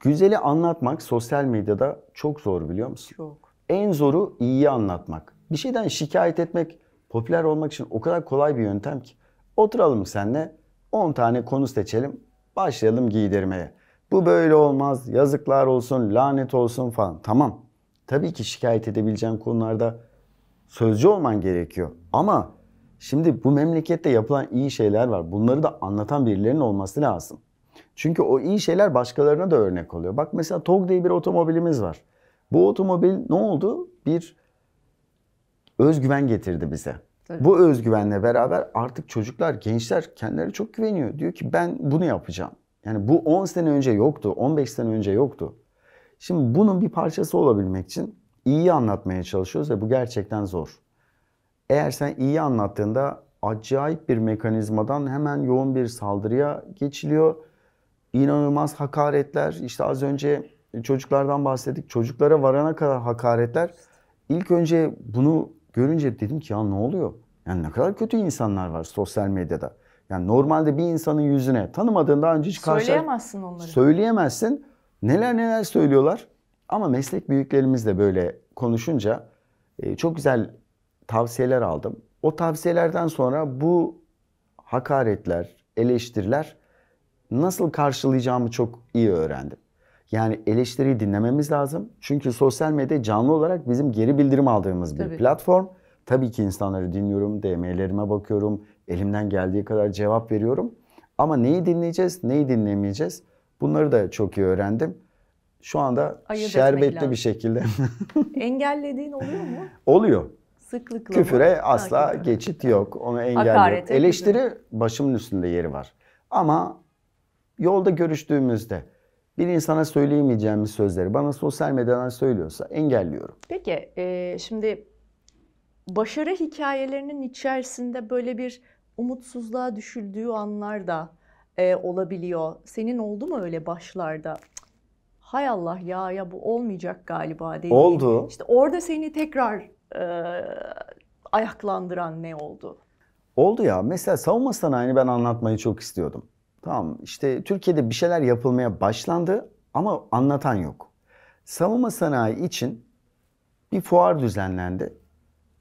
Güzeli anlatmak sosyal medyada çok zor biliyor musun? Çok. En zoru iyi anlatmak. Bir şeyden şikayet etmek popüler olmak için o kadar kolay bir yöntem ki. Oturalım senle 10 tane konu seçelim. Başlayalım giydirmeye. Bu böyle olmaz. Yazıklar olsun, lanet olsun falan. Tamam. Tabii ki şikayet edebileceğin konularda sözcü olman gerekiyor. Ama şimdi bu memlekette yapılan iyi şeyler var. Bunları da anlatan birilerinin olması lazım. Çünkü o iyi şeyler başkalarına da örnek oluyor. Bak mesela TOG diye bir otomobilimiz var. Bu otomobil ne oldu? Bir özgüven getirdi bize. Tabii. Bu özgüvenle beraber artık çocuklar, gençler kendileri çok güveniyor. Diyor ki ben bunu yapacağım. Yani bu 10 sene önce yoktu, 15 sene önce yoktu. Şimdi bunun bir parçası olabilmek için iyi anlatmaya çalışıyoruz ve bu gerçekten zor. Eğer sen iyi anlattığında acayip bir mekanizmadan hemen yoğun bir saldırıya geçiliyor. İnanılmaz hakaretler, işte az önce çocuklardan bahsettik. Çocuklara varana kadar hakaretler. İlk önce bunu Görünce dedim ki ya ne oluyor? Yani ne kadar kötü insanlar var sosyal medyada. Yani normalde bir insanın yüzüne tanımadığın daha önce hiç karşı... Söyleyemezsin onları. Söyleyemezsin. Neler neler söylüyorlar. Ama meslek büyüklerimiz de böyle konuşunca e, çok güzel tavsiyeler aldım. O tavsiyelerden sonra bu hakaretler, eleştiriler nasıl karşılayacağımı çok iyi öğrendim. Yani eleştiriyi dinlememiz lazım. Çünkü sosyal medya canlı olarak bizim geri bildirim aldığımız bir Tabii. platform. Tabii ki insanları dinliyorum, DM'lerime bakıyorum, elimden geldiği kadar cevap veriyorum. Ama neyi dinleyeceğiz, neyi dinlemeyeceğiz bunları da çok iyi öğrendim. Şu anda Ayırt şerbetli lazım. bir şekilde. Engellediğin oluyor mu? Oluyor. Sıklıkla Küfüre mı? asla ha, geçit yok. Onu engelliyorum. Eleştiri küfür. başımın üstünde yeri var. Ama yolda görüştüğümüzde bir insana söyleyemeyeceğimiz sözleri bana sosyal medyadan söylüyorsa engelliyorum. Peki e, şimdi başarı hikayelerinin içerisinde böyle bir umutsuzluğa düşüldüğü anlar da e, olabiliyor. Senin oldu mu öyle başlarda? Hay Allah ya ya bu olmayacak galiba dedi. Oldu. İşte orada seni tekrar e, ayaklandıran ne oldu? Oldu ya. Mesela savunma sanayini ben anlatmayı çok istiyordum. Tamam işte Türkiye'de bir şeyler yapılmaya başlandı ama anlatan yok. Savunma sanayi için bir fuar düzenlendi.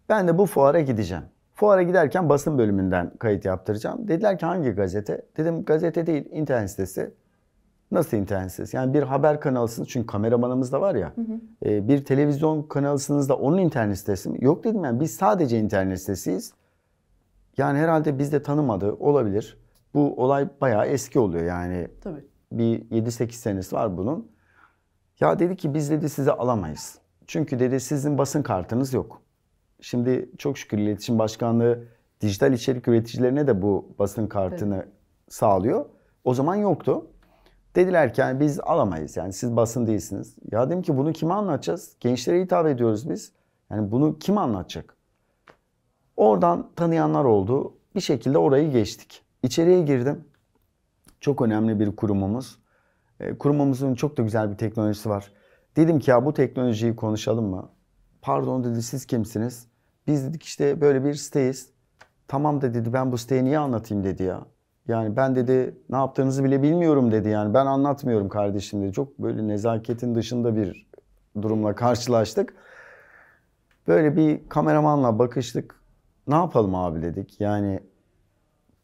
Ben de bu fuara gideceğim. Fuara giderken basın bölümünden kayıt yaptıracağım. Dediler ki hangi gazete? Dedim gazete değil internet sitesi. Nasıl internet sitesi? Yani bir haber kanalısınız çünkü kameramanımız da var ya. Hı hı. Ee, bir televizyon kanalısınız da onun internet sitesi mi? Yok dedim yani biz sadece internet sitesiyiz. Yani herhalde biz de tanımadı olabilir bu olay bayağı eski oluyor yani. Tabii. Bir 7-8 senesi var bunun. Ya dedi ki biz dedi sizi alamayız. Çünkü dedi sizin basın kartınız yok. Şimdi çok şükür iletişim Başkanlığı dijital içerik üreticilerine de bu basın kartını evet. sağlıyor. O zaman yoktu. Dediler ki yani biz alamayız yani siz basın değilsiniz. Ya dedim ki bunu kime anlatacağız? Gençlere hitap ediyoruz biz. Yani bunu kim anlatacak? Oradan tanıyanlar oldu. Bir şekilde orayı geçtik. İçeriye girdim. Çok önemli bir kurumumuz. E, kurumumuzun çok da güzel bir teknolojisi var. Dedim ki ya bu teknolojiyi konuşalım mı? Pardon dedi siz kimsiniz? Biz dedik işte böyle bir siteyiz. Tamam da dedi ben bu siteyi niye anlatayım dedi ya. Yani ben dedi ne yaptığınızı bile bilmiyorum dedi yani ben anlatmıyorum kardeşim dedi. Çok böyle nezaketin dışında bir durumla karşılaştık. Böyle bir kameramanla bakıştık. Ne yapalım abi dedik. Yani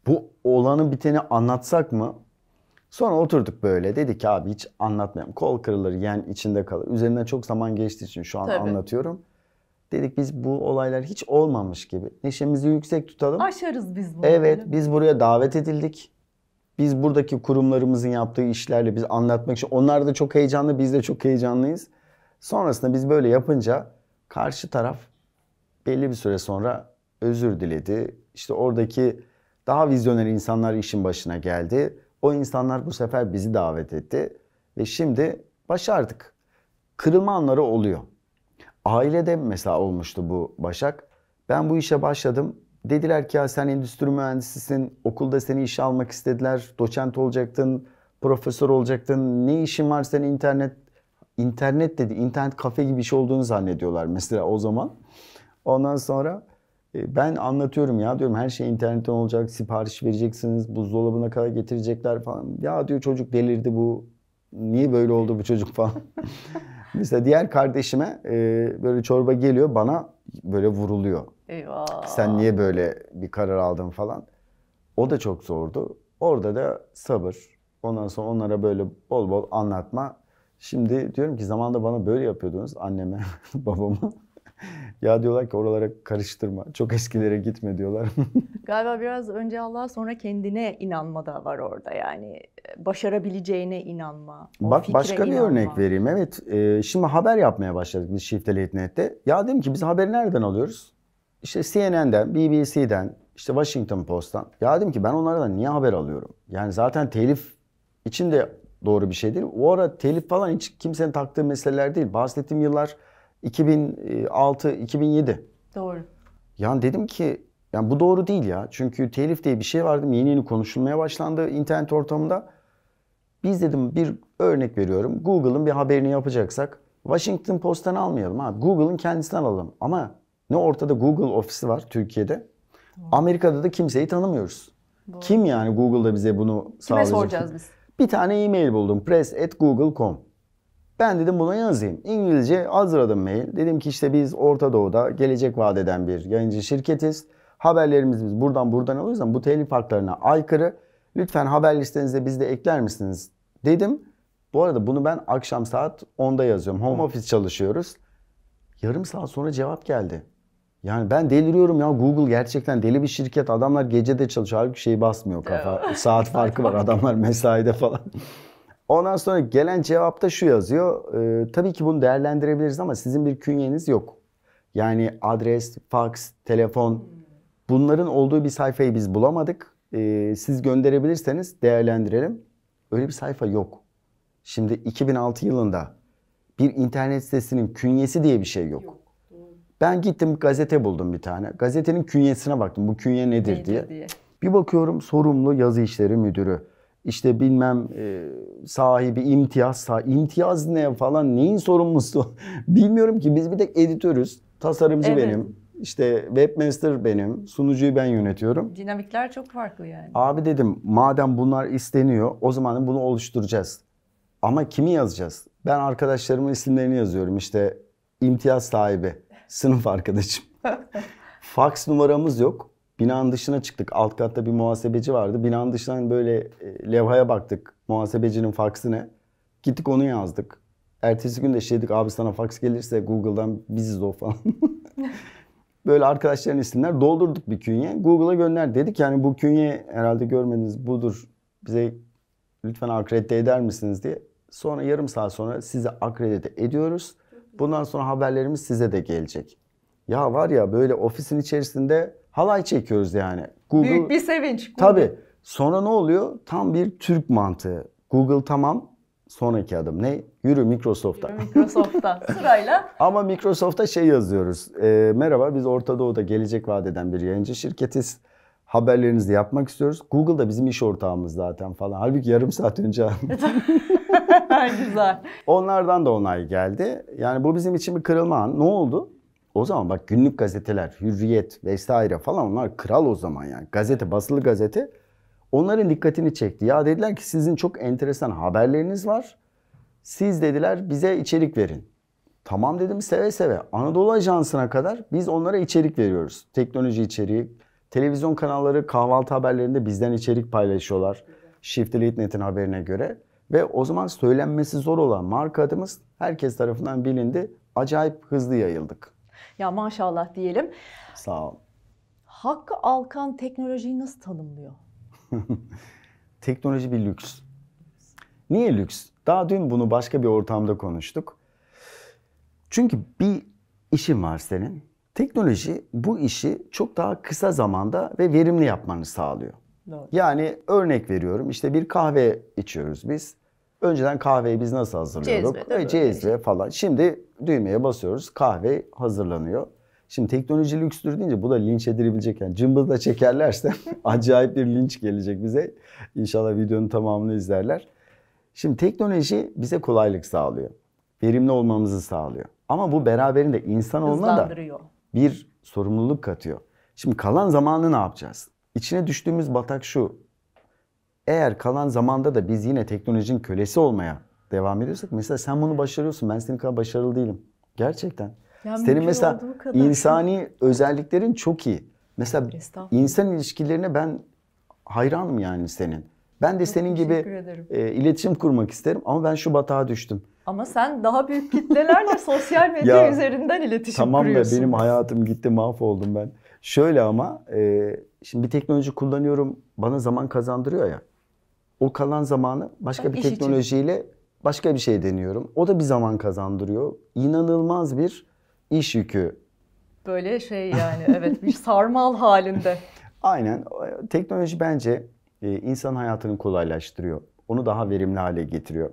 bu olanı biteni anlatsak mı? Sonra oturduk böyle. Dedik ki abi hiç anlatmayalım. Kol kırılır, yen içinde kalır. Üzerinden çok zaman geçtiği için şu an Tabii. anlatıyorum. Dedik biz bu olaylar hiç olmamış gibi. Neşemizi yüksek tutalım. Aşarız biz bunu. Evet böyle. biz buraya davet edildik. Biz buradaki kurumlarımızın yaptığı işlerle biz anlatmak için. Onlar da çok heyecanlı biz de çok heyecanlıyız. Sonrasında biz böyle yapınca karşı taraf belli bir süre sonra özür diledi. İşte oradaki daha vizyoner insanlar işin başına geldi. O insanlar bu sefer bizi davet etti ve şimdi başardık. Kırılma anları oluyor. Ailede mesela olmuştu bu Başak. Ben bu işe başladım. Dediler ki ya sen endüstri mühendisisin, okulda seni işe almak istediler, doçent olacaktın, profesör olacaktın, ne işin var senin internet, İnternet dedi, İnternet kafe gibi bir şey olduğunu zannediyorlar mesela o zaman. Ondan sonra e, ben anlatıyorum ya diyorum her şey internetten olacak, sipariş vereceksiniz, buzdolabına kadar getirecekler falan. Ya diyor çocuk delirdi bu, niye böyle oldu bu çocuk falan. Mesela diğer kardeşime e, böyle çorba geliyor bana böyle vuruluyor. Eyvah. Sen niye böyle bir karar aldın falan. O da çok zordu. Orada da sabır. Ondan sonra onlara böyle bol bol anlatma. Şimdi diyorum ki zamanda bana böyle yapıyordunuz anneme, babama ya diyorlar ki oralara karıştırma. Çok eskilere gitme diyorlar. Galiba biraz önce Allah sonra kendine inanma da var orada yani. Başarabileceğine inanma. Bak başka inanma. bir örnek vereyim. Evet e, şimdi haber yapmaya başladık biz Şifteliyet.net'te. Ya dedim ki biz haberi nereden alıyoruz? İşte CNN'den, BBC'den, işte Washington Post'tan. Ya dedim ki ben onlardan niye haber alıyorum? Yani zaten telif içinde doğru bir şey değil. O ara telif falan hiç kimsenin taktığı meseleler değil. Bahsettiğim yıllar 2006-2007. Doğru. Yani dedim ki yani bu doğru değil ya. Çünkü telif diye bir şey vardı. Yeni yeni konuşulmaya başlandı internet ortamında. Biz dedim bir örnek veriyorum. Google'ın bir haberini yapacaksak Washington Post'tan almayalım abi. Google'ın kendisinden alalım. Ama ne ortada Google ofisi var Türkiye'de. Doğru. Amerika'da da kimseyi tanımıyoruz. Doğru. Kim yani Google'da bize bunu Kime sağlayacak? Kime soracağız biz? Bir tane e-mail buldum. press@google.com ben dedim buna yazayım. İngilizce hazırladım mail. Dedim ki işte biz Orta Doğu'da gelecek vaat bir yayıncı şirketiz. Haberlerimiz biz buradan buradan alıyoruz ama bu telif haklarına aykırı. Lütfen haber listenize bizi de ekler misiniz dedim. Bu arada bunu ben akşam saat 10'da yazıyorum. Home office çalışıyoruz. Yarım saat sonra cevap geldi. Yani ben deliriyorum ya Google gerçekten deli bir şirket. Adamlar gece de çalışıyor. Halbuki şey basmıyor kafa. saat farkı var adamlar mesaide falan. Ondan sonra gelen cevapta şu yazıyor. E, tabii ki bunu değerlendirebiliriz ama sizin bir künyeniz yok. Yani adres, fax, telefon bunların olduğu bir sayfayı biz bulamadık. E, siz gönderebilirseniz değerlendirelim. Öyle bir sayfa yok. Şimdi 2006 yılında bir internet sitesinin künyesi diye bir şey yok. Ben gittim gazete buldum bir tane. Gazetenin künyesine baktım. Bu künye nedir, nedir diye. diye. Bir bakıyorum sorumlu yazı işleri müdürü işte bilmem e, sahibi imtiyaz, sah imtiyaz ne falan neyin sorumlusu bilmiyorum ki biz bir tek editörüz, tasarımcı evet. benim. işte webmaster benim, sunucuyu ben yönetiyorum. Dinamikler çok farklı yani. Abi dedim madem bunlar isteniyor o zaman bunu oluşturacağız. Ama kimi yazacağız? Ben arkadaşlarımın isimlerini yazıyorum işte imtiyaz sahibi, sınıf arkadaşım. Fax numaramız yok. Binanın dışına çıktık. Alt katta bir muhasebeci vardı. Binanın dışından hani böyle e, levhaya baktık. Muhasebecinin faksı ne? Gittik onu yazdık. Ertesi gün de şey dedik abi sana faks gelirse Google'dan biziz o falan. böyle arkadaşların isimler doldurduk bir künye. Google'a gönder dedik. Yani bu künye herhalde görmeniz budur. Bize lütfen akredite eder misiniz diye. Sonra yarım saat sonra size akredite ediyoruz. Bundan sonra haberlerimiz size de gelecek. Ya var ya böyle ofisin içerisinde halay çekiyoruz yani. Google, Büyük bir sevinç. Google. Tabii. Sonra ne oluyor? Tam bir Türk mantığı. Google tamam sonraki adım ne? Yürü Microsoft'a. Yürü Microsoft'a sırayla. Ama Microsoft'a şey yazıyoruz. E, merhaba biz Orta Doğu'da gelecek vaat bir yayıncı şirketiz. Haberlerinizi yapmak istiyoruz. Google da bizim iş ortağımız zaten falan. Halbuki yarım saat önce Güzel. Onlardan da onay geldi. Yani bu bizim için bir kırılma an. Ne oldu? O zaman bak günlük gazeteler, Hürriyet vesaire falan onlar kral o zaman yani. Gazete, basılı gazete onların dikkatini çekti. Ya dediler ki sizin çok enteresan haberleriniz var. Siz dediler bize içerik verin. Tamam dedim seve seve. Anadolu Ajansı'na kadar biz onlara içerik veriyoruz. Teknoloji içeriği. Televizyon kanalları kahvaltı haberlerinde bizden içerik paylaşıyorlar. Shift Net'in haberine göre. Ve o zaman söylenmesi zor olan marka adımız herkes tarafından bilindi. Acayip hızlı yayıldık. Ya maşallah diyelim. Sağ ol. Hakkı Alkan teknolojiyi nasıl tanımlıyor? Teknoloji bir lüks. Niye lüks? Daha dün bunu başka bir ortamda konuştuk. Çünkü bir işin var senin. Teknoloji bu işi çok daha kısa zamanda ve verimli yapmanı sağlıyor. Doğru. Yani örnek veriyorum işte bir kahve içiyoruz biz. Önceden kahveyi biz nasıl hazırlıyorduk? Cezve, falan. Şimdi düğmeye basıyoruz. Kahve hazırlanıyor. Şimdi teknoloji lükstür deyince bu da linç edilebilecek. Yani cımbızla çekerlerse acayip bir linç gelecek bize. İnşallah videonun tamamını izlerler. Şimdi teknoloji bize kolaylık sağlıyor. Verimli olmamızı sağlıyor. Ama bu beraberinde insan olma da bir sorumluluk katıyor. Şimdi kalan zamanı ne yapacağız? İçine düştüğümüz batak şu eğer kalan zamanda da biz yine teknolojinin kölesi olmaya devam ediyorsak mesela sen bunu başarıyorsun ben senin kadar başarılı değilim. Gerçekten. Yani senin mesela insani özelliklerin çok iyi. Mesela insan ilişkilerine ben hayranım yani senin. Ben de çok senin gibi e, iletişim kurmak isterim ama ben şu batağa düştüm. Ama sen daha büyük kitlelerle sosyal medya ya, üzerinden iletişim tamam kuruyorsun. Tamam da benim hayatım gitti mahvoldum ben. Şöyle ama e, şimdi bir teknoloji kullanıyorum bana zaman kazandırıyor ya o kalan zamanı başka ben bir teknolojiyle için. başka bir şey deniyorum. O da bir zaman kazandırıyor. İnanılmaz bir iş yükü. Böyle şey yani evet bir sarmal halinde. Aynen. Teknoloji bence e, insan hayatını kolaylaştırıyor. Onu daha verimli hale getiriyor.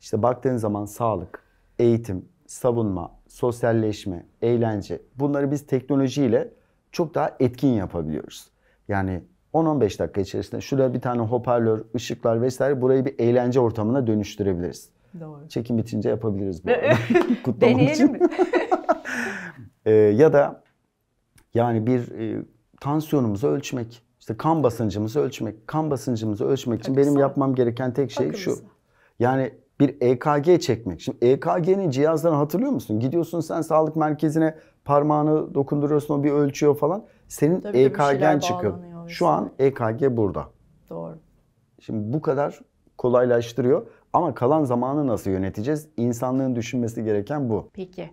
İşte baktığın zaman sağlık, eğitim, savunma, sosyalleşme, eğlence bunları biz teknolojiyle çok daha etkin yapabiliyoruz. Yani 10-15 dakika içerisinde şuraya bir tane hoparlör, ışıklar vesaire burayı bir eğlence ortamına dönüştürebiliriz. Doğru. Çekim bitince yapabiliriz bu. Kutlamam için. mi? e, ya da yani bir e, tansiyonumuzu ölçmek, işte kan basıncımızı ölçmek, kan basıncımızı ölçmek için Akılsın. benim yapmam gereken tek şey Akılsın. şu. Yani bir EKG çekmek. Şimdi EKG'nin cihazlarını hatırlıyor musun? Gidiyorsun sen sağlık merkezine parmağını dokunduruyorsun o bir ölçüyor falan. Senin EKG'n çıkıyor. Bağlanıyor. Şu an EKG burada. Doğru. Şimdi bu kadar kolaylaştırıyor ama kalan zamanı nasıl yöneteceğiz? İnsanlığın düşünmesi gereken bu. Peki.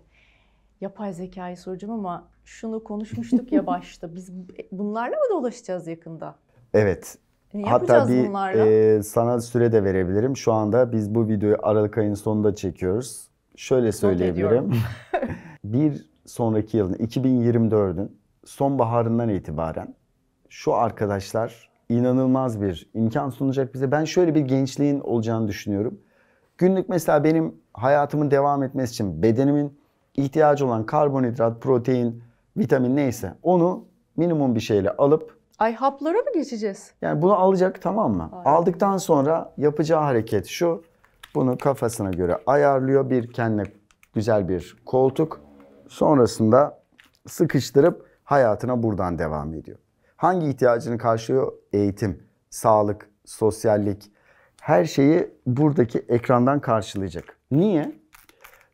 Yapay zekayı soracağım ama şunu konuşmuştuk ya başta. Biz bunlarla mı dolaşacağız yakında? Evet. Ne hani Hatta bir bunlarla? e, sana süre de verebilirim. Şu anda biz bu videoyu Aralık ayının sonunda çekiyoruz. Şöyle söyleyebilirim. bir sonraki yılın 2024'ün sonbaharından itibaren şu arkadaşlar inanılmaz bir imkan sunacak bize. Ben şöyle bir gençliğin olacağını düşünüyorum. Günlük mesela benim hayatımın devam etmesi için bedenimin ihtiyacı olan karbonhidrat, protein, vitamin neyse onu minimum bir şeyle alıp Ay haplara mı geçeceğiz? yani bunu alacak tamam mı? Aynen. Aldıktan sonra yapacağı hareket şu. Bunu kafasına göre ayarlıyor. Bir kendine güzel bir koltuk. Sonrasında sıkıştırıp hayatına buradan devam ediyor. Hangi ihtiyacını karşılıyor? Eğitim, sağlık, sosyallik. Her şeyi buradaki ekrandan karşılayacak. Niye?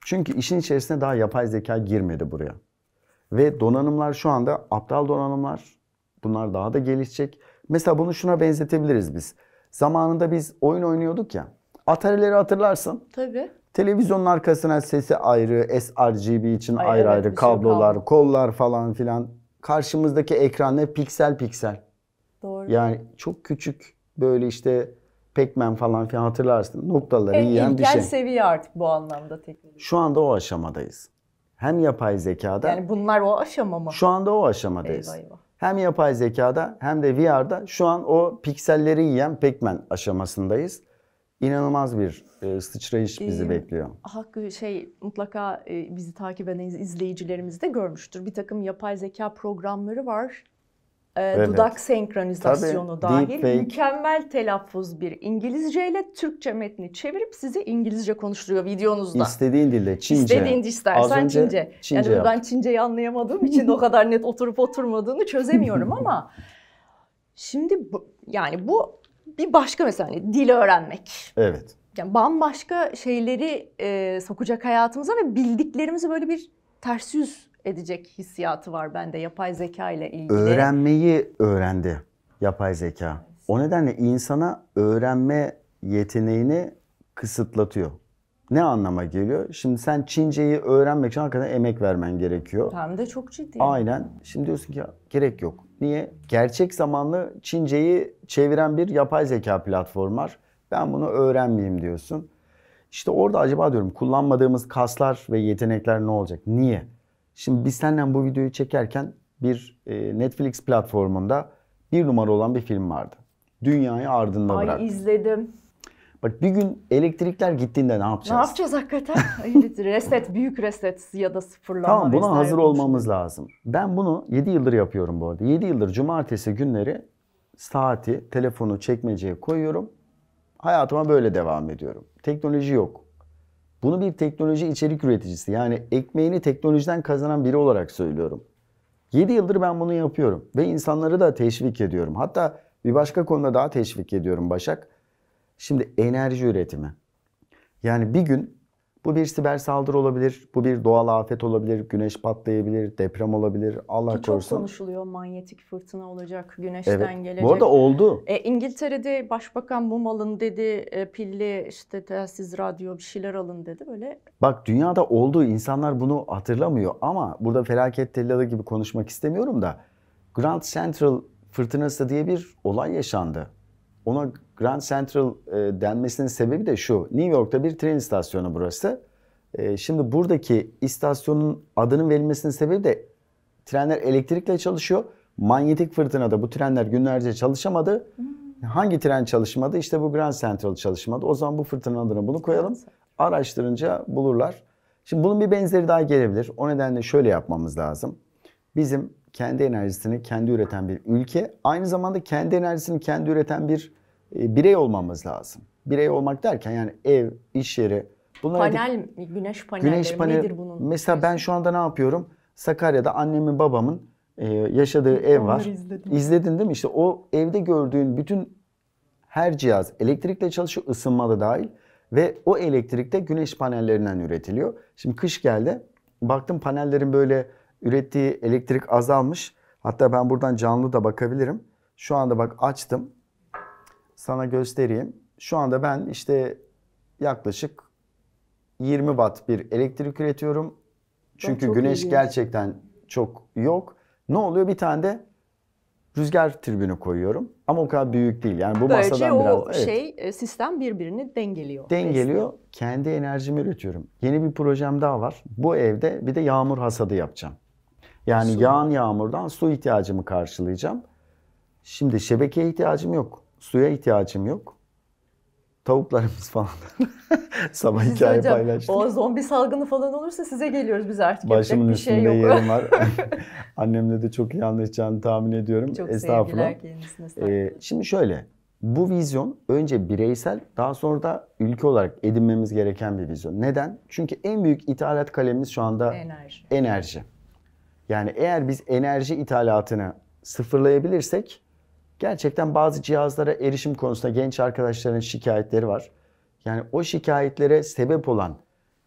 Çünkü işin içerisine daha yapay zeka girmedi buraya. Ve donanımlar şu anda aptal donanımlar. Bunlar daha da gelişecek. Mesela bunu şuna benzetebiliriz biz. Zamanında biz oyun oynuyorduk ya. Atari'leri hatırlarsın. Tabii. Televizyonun arkasına sesi ayrı, sRGB için Ay, ayrı evet, ayrı kablolar, kablo. kollar falan filan karşımızdaki ekran ne? Piksel piksel. Doğru. Yani çok küçük böyle işte pekmen falan filan hatırlarsın. Noktaları en yiyen bir şey. seviye artık bu anlamda teknoloji. Şu anda o aşamadayız. Hem yapay zekada. Yani bunlar o aşama mı? Şu anda o aşamadayız. Eyvah eyvah. Hem yapay zekada hem de VR'da şu an o pikselleri yiyen pekmen aşamasındayız. İnanılmaz bir e, sıçrayış bizi ee, bekliyor. Hakkı şey mutlaka e, bizi takip eden izleyicilerimiz de görmüştür. Bir takım yapay zeka programları var. Ee, evet. Dudak senkronizasyonu Tabii, dahil deepfake. mükemmel telaffuz bir İngilizce ile Türkçe metni çevirip sizi İngilizce konuşturuyor videonuzda. İstediğin dilde Çince. İstediğin istersen Çince. Çince. Yani ben Çince'yi anlayamadığım için o kadar net oturup oturmadığını çözemiyorum ama şimdi bu, yani bu bir başka mesela hani dil öğrenmek. Evet yani bambaşka şeyleri e, sokacak hayatımıza ve bildiklerimizi böyle bir ters yüz edecek hissiyatı var bende yapay zeka ile ilgili. Öğrenmeyi öğrendi yapay zeka. O nedenle insana öğrenme yeteneğini kısıtlatıyor. Ne anlama geliyor? Şimdi sen Çince'yi öğrenmek için hakikaten emek vermen gerekiyor. Hem de çok ciddi. Aynen. Şimdi diyorsun ki gerek yok. Niye? Gerçek zamanlı Çince'yi çeviren bir yapay zeka platformu var. Ben bunu öğrenmeyeyim diyorsun. İşte orada acaba diyorum kullanmadığımız kaslar ve yetenekler ne olacak? Niye? Şimdi biz seninle bu videoyu çekerken bir e, Netflix platformunda bir numara olan bir film vardı. Dünyayı ardında Ay, bırak. Ay izledim. Bak bir gün elektrikler gittiğinde ne yapacağız? Ne yapacağız hakikaten? reset, büyük reset ya da sıfırlanma. Tamam buna hazır yapmış. olmamız lazım. Ben bunu 7 yıldır yapıyorum bu arada. 7 yıldır cumartesi günleri saati, telefonu çekmeceye koyuyorum hayatıma böyle devam ediyorum. Teknoloji yok. Bunu bir teknoloji içerik üreticisi yani ekmeğini teknolojiden kazanan biri olarak söylüyorum. 7 yıldır ben bunu yapıyorum ve insanları da teşvik ediyorum. Hatta bir başka konuda daha teşvik ediyorum Başak. Şimdi enerji üretimi. Yani bir gün bu bir siber saldırı olabilir, bu bir doğal afet olabilir, güneş patlayabilir, deprem olabilir. Allah Ki korusun. Çok konuşuluyor manyetik fırtına olacak, güneşten evet. gelecek. Bu arada oldu. E, İngiltere'de başbakan mum alın dedi, e, pilli işte telsiz radyo bir şeyler alın dedi böyle. Bak dünyada oldu, insanlar bunu hatırlamıyor ama burada felaket tellalı gibi konuşmak istemiyorum da Grand Central fırtınası diye bir olay yaşandı ona Grand Central e, denmesinin sebebi de şu. New York'ta bir tren istasyonu burası. E, şimdi buradaki istasyonun adının verilmesinin sebebi de trenler elektrikle çalışıyor. Manyetik fırtınada bu trenler günlerce çalışamadı. Hmm. Hangi tren çalışmadı? İşte bu Grand Central çalışmadı. O zaman bu fırtınanın adını bunu koyalım. Araştırınca bulurlar. Şimdi bunun bir benzeri daha gelebilir. O nedenle şöyle yapmamız lazım. Bizim kendi enerjisini kendi üreten bir ülke, aynı zamanda kendi enerjisini kendi üreten bir e, birey olmamız lazım. Birey olmak derken yani ev, iş yeri. Bunlar Panel, artık, güneş panelleri güneş panel, nedir bunun? Mesela ben şu anda ne yapıyorum? Sakarya'da annemin babamın e, yaşadığı ev Onları var. Izledim. İzledin değil mi? İşte o evde gördüğün bütün her cihaz elektrikle çalışıyor, ısınmalı dahil. Ve o elektrik de güneş panellerinden üretiliyor. Şimdi kış geldi. Baktım panellerin böyle ürettiği elektrik azalmış. Hatta ben buradan canlı da bakabilirim. Şu anda bak açtım. Sana göstereyim. Şu anda ben işte yaklaşık 20 watt bir elektrik üretiyorum. Çünkü güneş ilginç. gerçekten çok yok. Ne oluyor? Bir tane de rüzgar tribünü koyuyorum. Ama o kadar büyük değil. Yani bu Böylece masadan biraz... Böylece o şey e, sistem birbirini dengeliyor. Dengeliyor. Besliyor. Kendi enerjimi üretiyorum. Yeni bir projem daha var. Bu evde bir de yağmur hasadı yapacağım. Yani su. yağan yağmurdan su ihtiyacımı karşılayacağım. Şimdi şebekeye ihtiyacım yok. Suya ihtiyacım yok. Tavuklarımız falan. Sabah Siz şey hikaye hocam, paylaştım. O zombi salgını falan olursa size geliyoruz biz artık. Başımın bir şey üstünde şey yok. yerim var. Annemle de çok iyi anlaşacağını tahmin ediyorum. Çok Estağfurullah. kendisine. Ee, şimdi şöyle. Bu vizyon önce bireysel daha sonra da ülke olarak edinmemiz gereken bir vizyon. Neden? Çünkü en büyük ithalat kalemimiz şu anda enerji. enerji. Yani eğer biz enerji ithalatını sıfırlayabilirsek gerçekten bazı cihazlara erişim konusunda genç arkadaşların şikayetleri var. Yani o şikayetlere sebep olan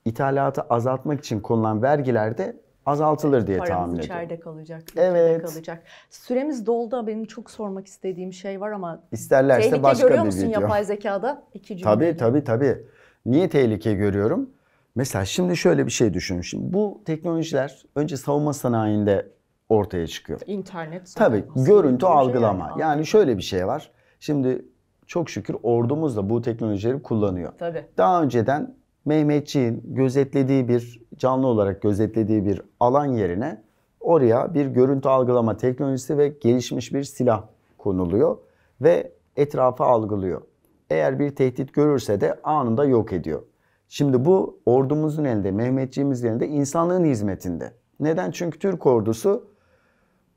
ithalatı azaltmak için konulan vergiler de azaltılır evet, diye tahmin ediyorum. içeride kalacak. Evet. kalacak. Süremiz doldu. Benim çok sormak istediğim şey var ama İsterlerse tehlike başka görüyor musun video. yapay zekada? İki cümle. Tabii tabii tabii. Niye tehlike görüyorum? Mesela şimdi şöyle bir şey düşünün. Şimdi bu teknolojiler önce savunma sanayinde ortaya çıkıyor. İnternet. Tabii şey görüntü algılama. Yani, yani şöyle bir şey var. Şimdi çok şükür ordumuz da bu teknolojileri kullanıyor. Tabii. Daha önceden Mehmetçiğin gözetlediği bir canlı olarak gözetlediği bir alan yerine oraya bir görüntü algılama teknolojisi ve gelişmiş bir silah konuluyor ve etrafı algılıyor. Eğer bir tehdit görürse de anında yok ediyor. Şimdi bu ordumuzun elinde, Mehmetçiğimizin elinde, insanlığın hizmetinde. Neden? Çünkü Türk ordusu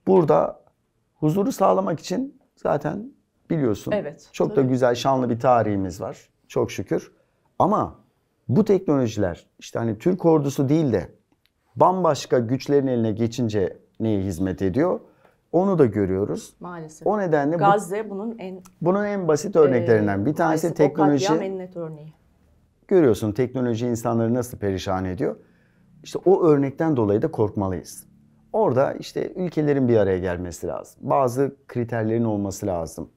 burada huzuru sağlamak için zaten biliyorsun. Evet. Çok tabii. da güzel, şanlı bir tarihimiz var. Çok şükür. Ama bu teknolojiler işte hani Türk ordusu değil de bambaşka güçlerin eline geçince neye hizmet ediyor? Onu da görüyoruz. Maalesef. O nedenle Gazze bu, bunun en bunun en basit örneklerinden bir e, tanesi teknoloji. O en net örneği. Görüyorsun teknoloji insanları nasıl perişan ediyor. İşte o örnekten dolayı da korkmalıyız. Orada işte ülkelerin bir araya gelmesi lazım. Bazı kriterlerin olması lazım.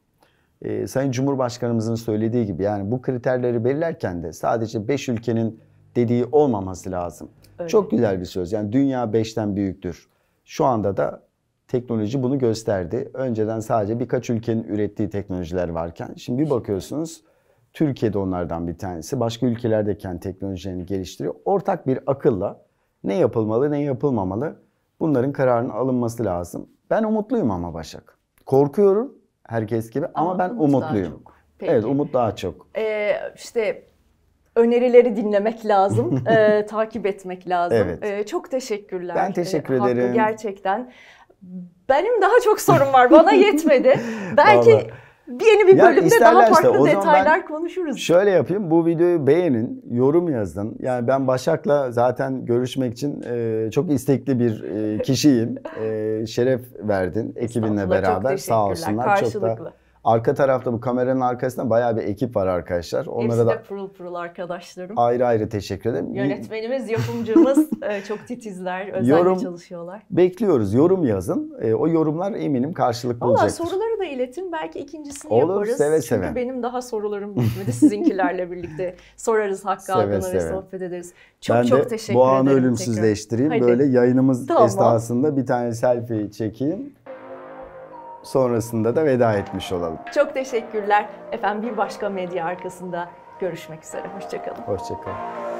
Ee, Sayın Cumhurbaşkanımızın söylediği gibi yani bu kriterleri belirlerken de sadece 5 ülkenin dediği olmaması lazım. Öyle. Çok güzel bir söz. Yani dünya 5'ten büyüktür. Şu anda da teknoloji bunu gösterdi. Önceden sadece birkaç ülkenin ürettiği teknolojiler varken şimdi bir bakıyorsunuz Türkiye'de onlardan bir tanesi. Başka ülkelerde kendi teknolojilerini geliştiriyor. Ortak bir akılla ne yapılmalı ne yapılmamalı bunların kararının alınması lazım. Ben umutluyum ama Başak. Korkuyorum herkes gibi ama, ama ben umutluyum. Peki. Evet umut daha çok. Ee, işte önerileri dinlemek lazım, e, takip etmek lazım. Evet. E, çok teşekkürler. Ben teşekkür e, ederim. Haklı gerçekten. Benim daha çok sorum var. Bana yetmedi. Belki Vallahi Yeni bir yani bölümde daha farklı detaylar konuşuruz. Şöyle yapayım. Bu videoyu beğenin, yorum yazın. Yani ben Başak'la zaten görüşmek için e, çok istekli bir e, kişiyim. E, şeref verdin ekibinle beraber. Sağ olsunlar. Karşılıklı. Çok da Arka tarafta bu kameranın arkasında bayağı bir ekip var arkadaşlar. Onlara Hepsi da pırıl pırıl arkadaşlarım. ayrı ayrı teşekkür ederim. Yönetmenimiz, yapımcımız e, çok titizler. Özenle Yorum- çalışıyorlar. Bekliyoruz. Yorum yazın. E, o yorumlar eminim karşılık Valla bulacaktır. soruları da iletin. Belki ikincisini Olur, yaparız. seve seve. Çünkü benim daha sorularım bitmedi. Sizinkilerle birlikte sorarız Hakkı Seve Hakan'a seve. sohbet ederiz. Çok ben çok de teşekkür bu anı ederim. tekrar. ölümsüzleştireyim. Böyle yayınımız Tamam. esnasında bir tane selfie çekeyim sonrasında da veda etmiş olalım. Çok teşekkürler. Efendim bir başka medya arkasında görüşmek üzere. Hoşçakalın. Hoşçakalın.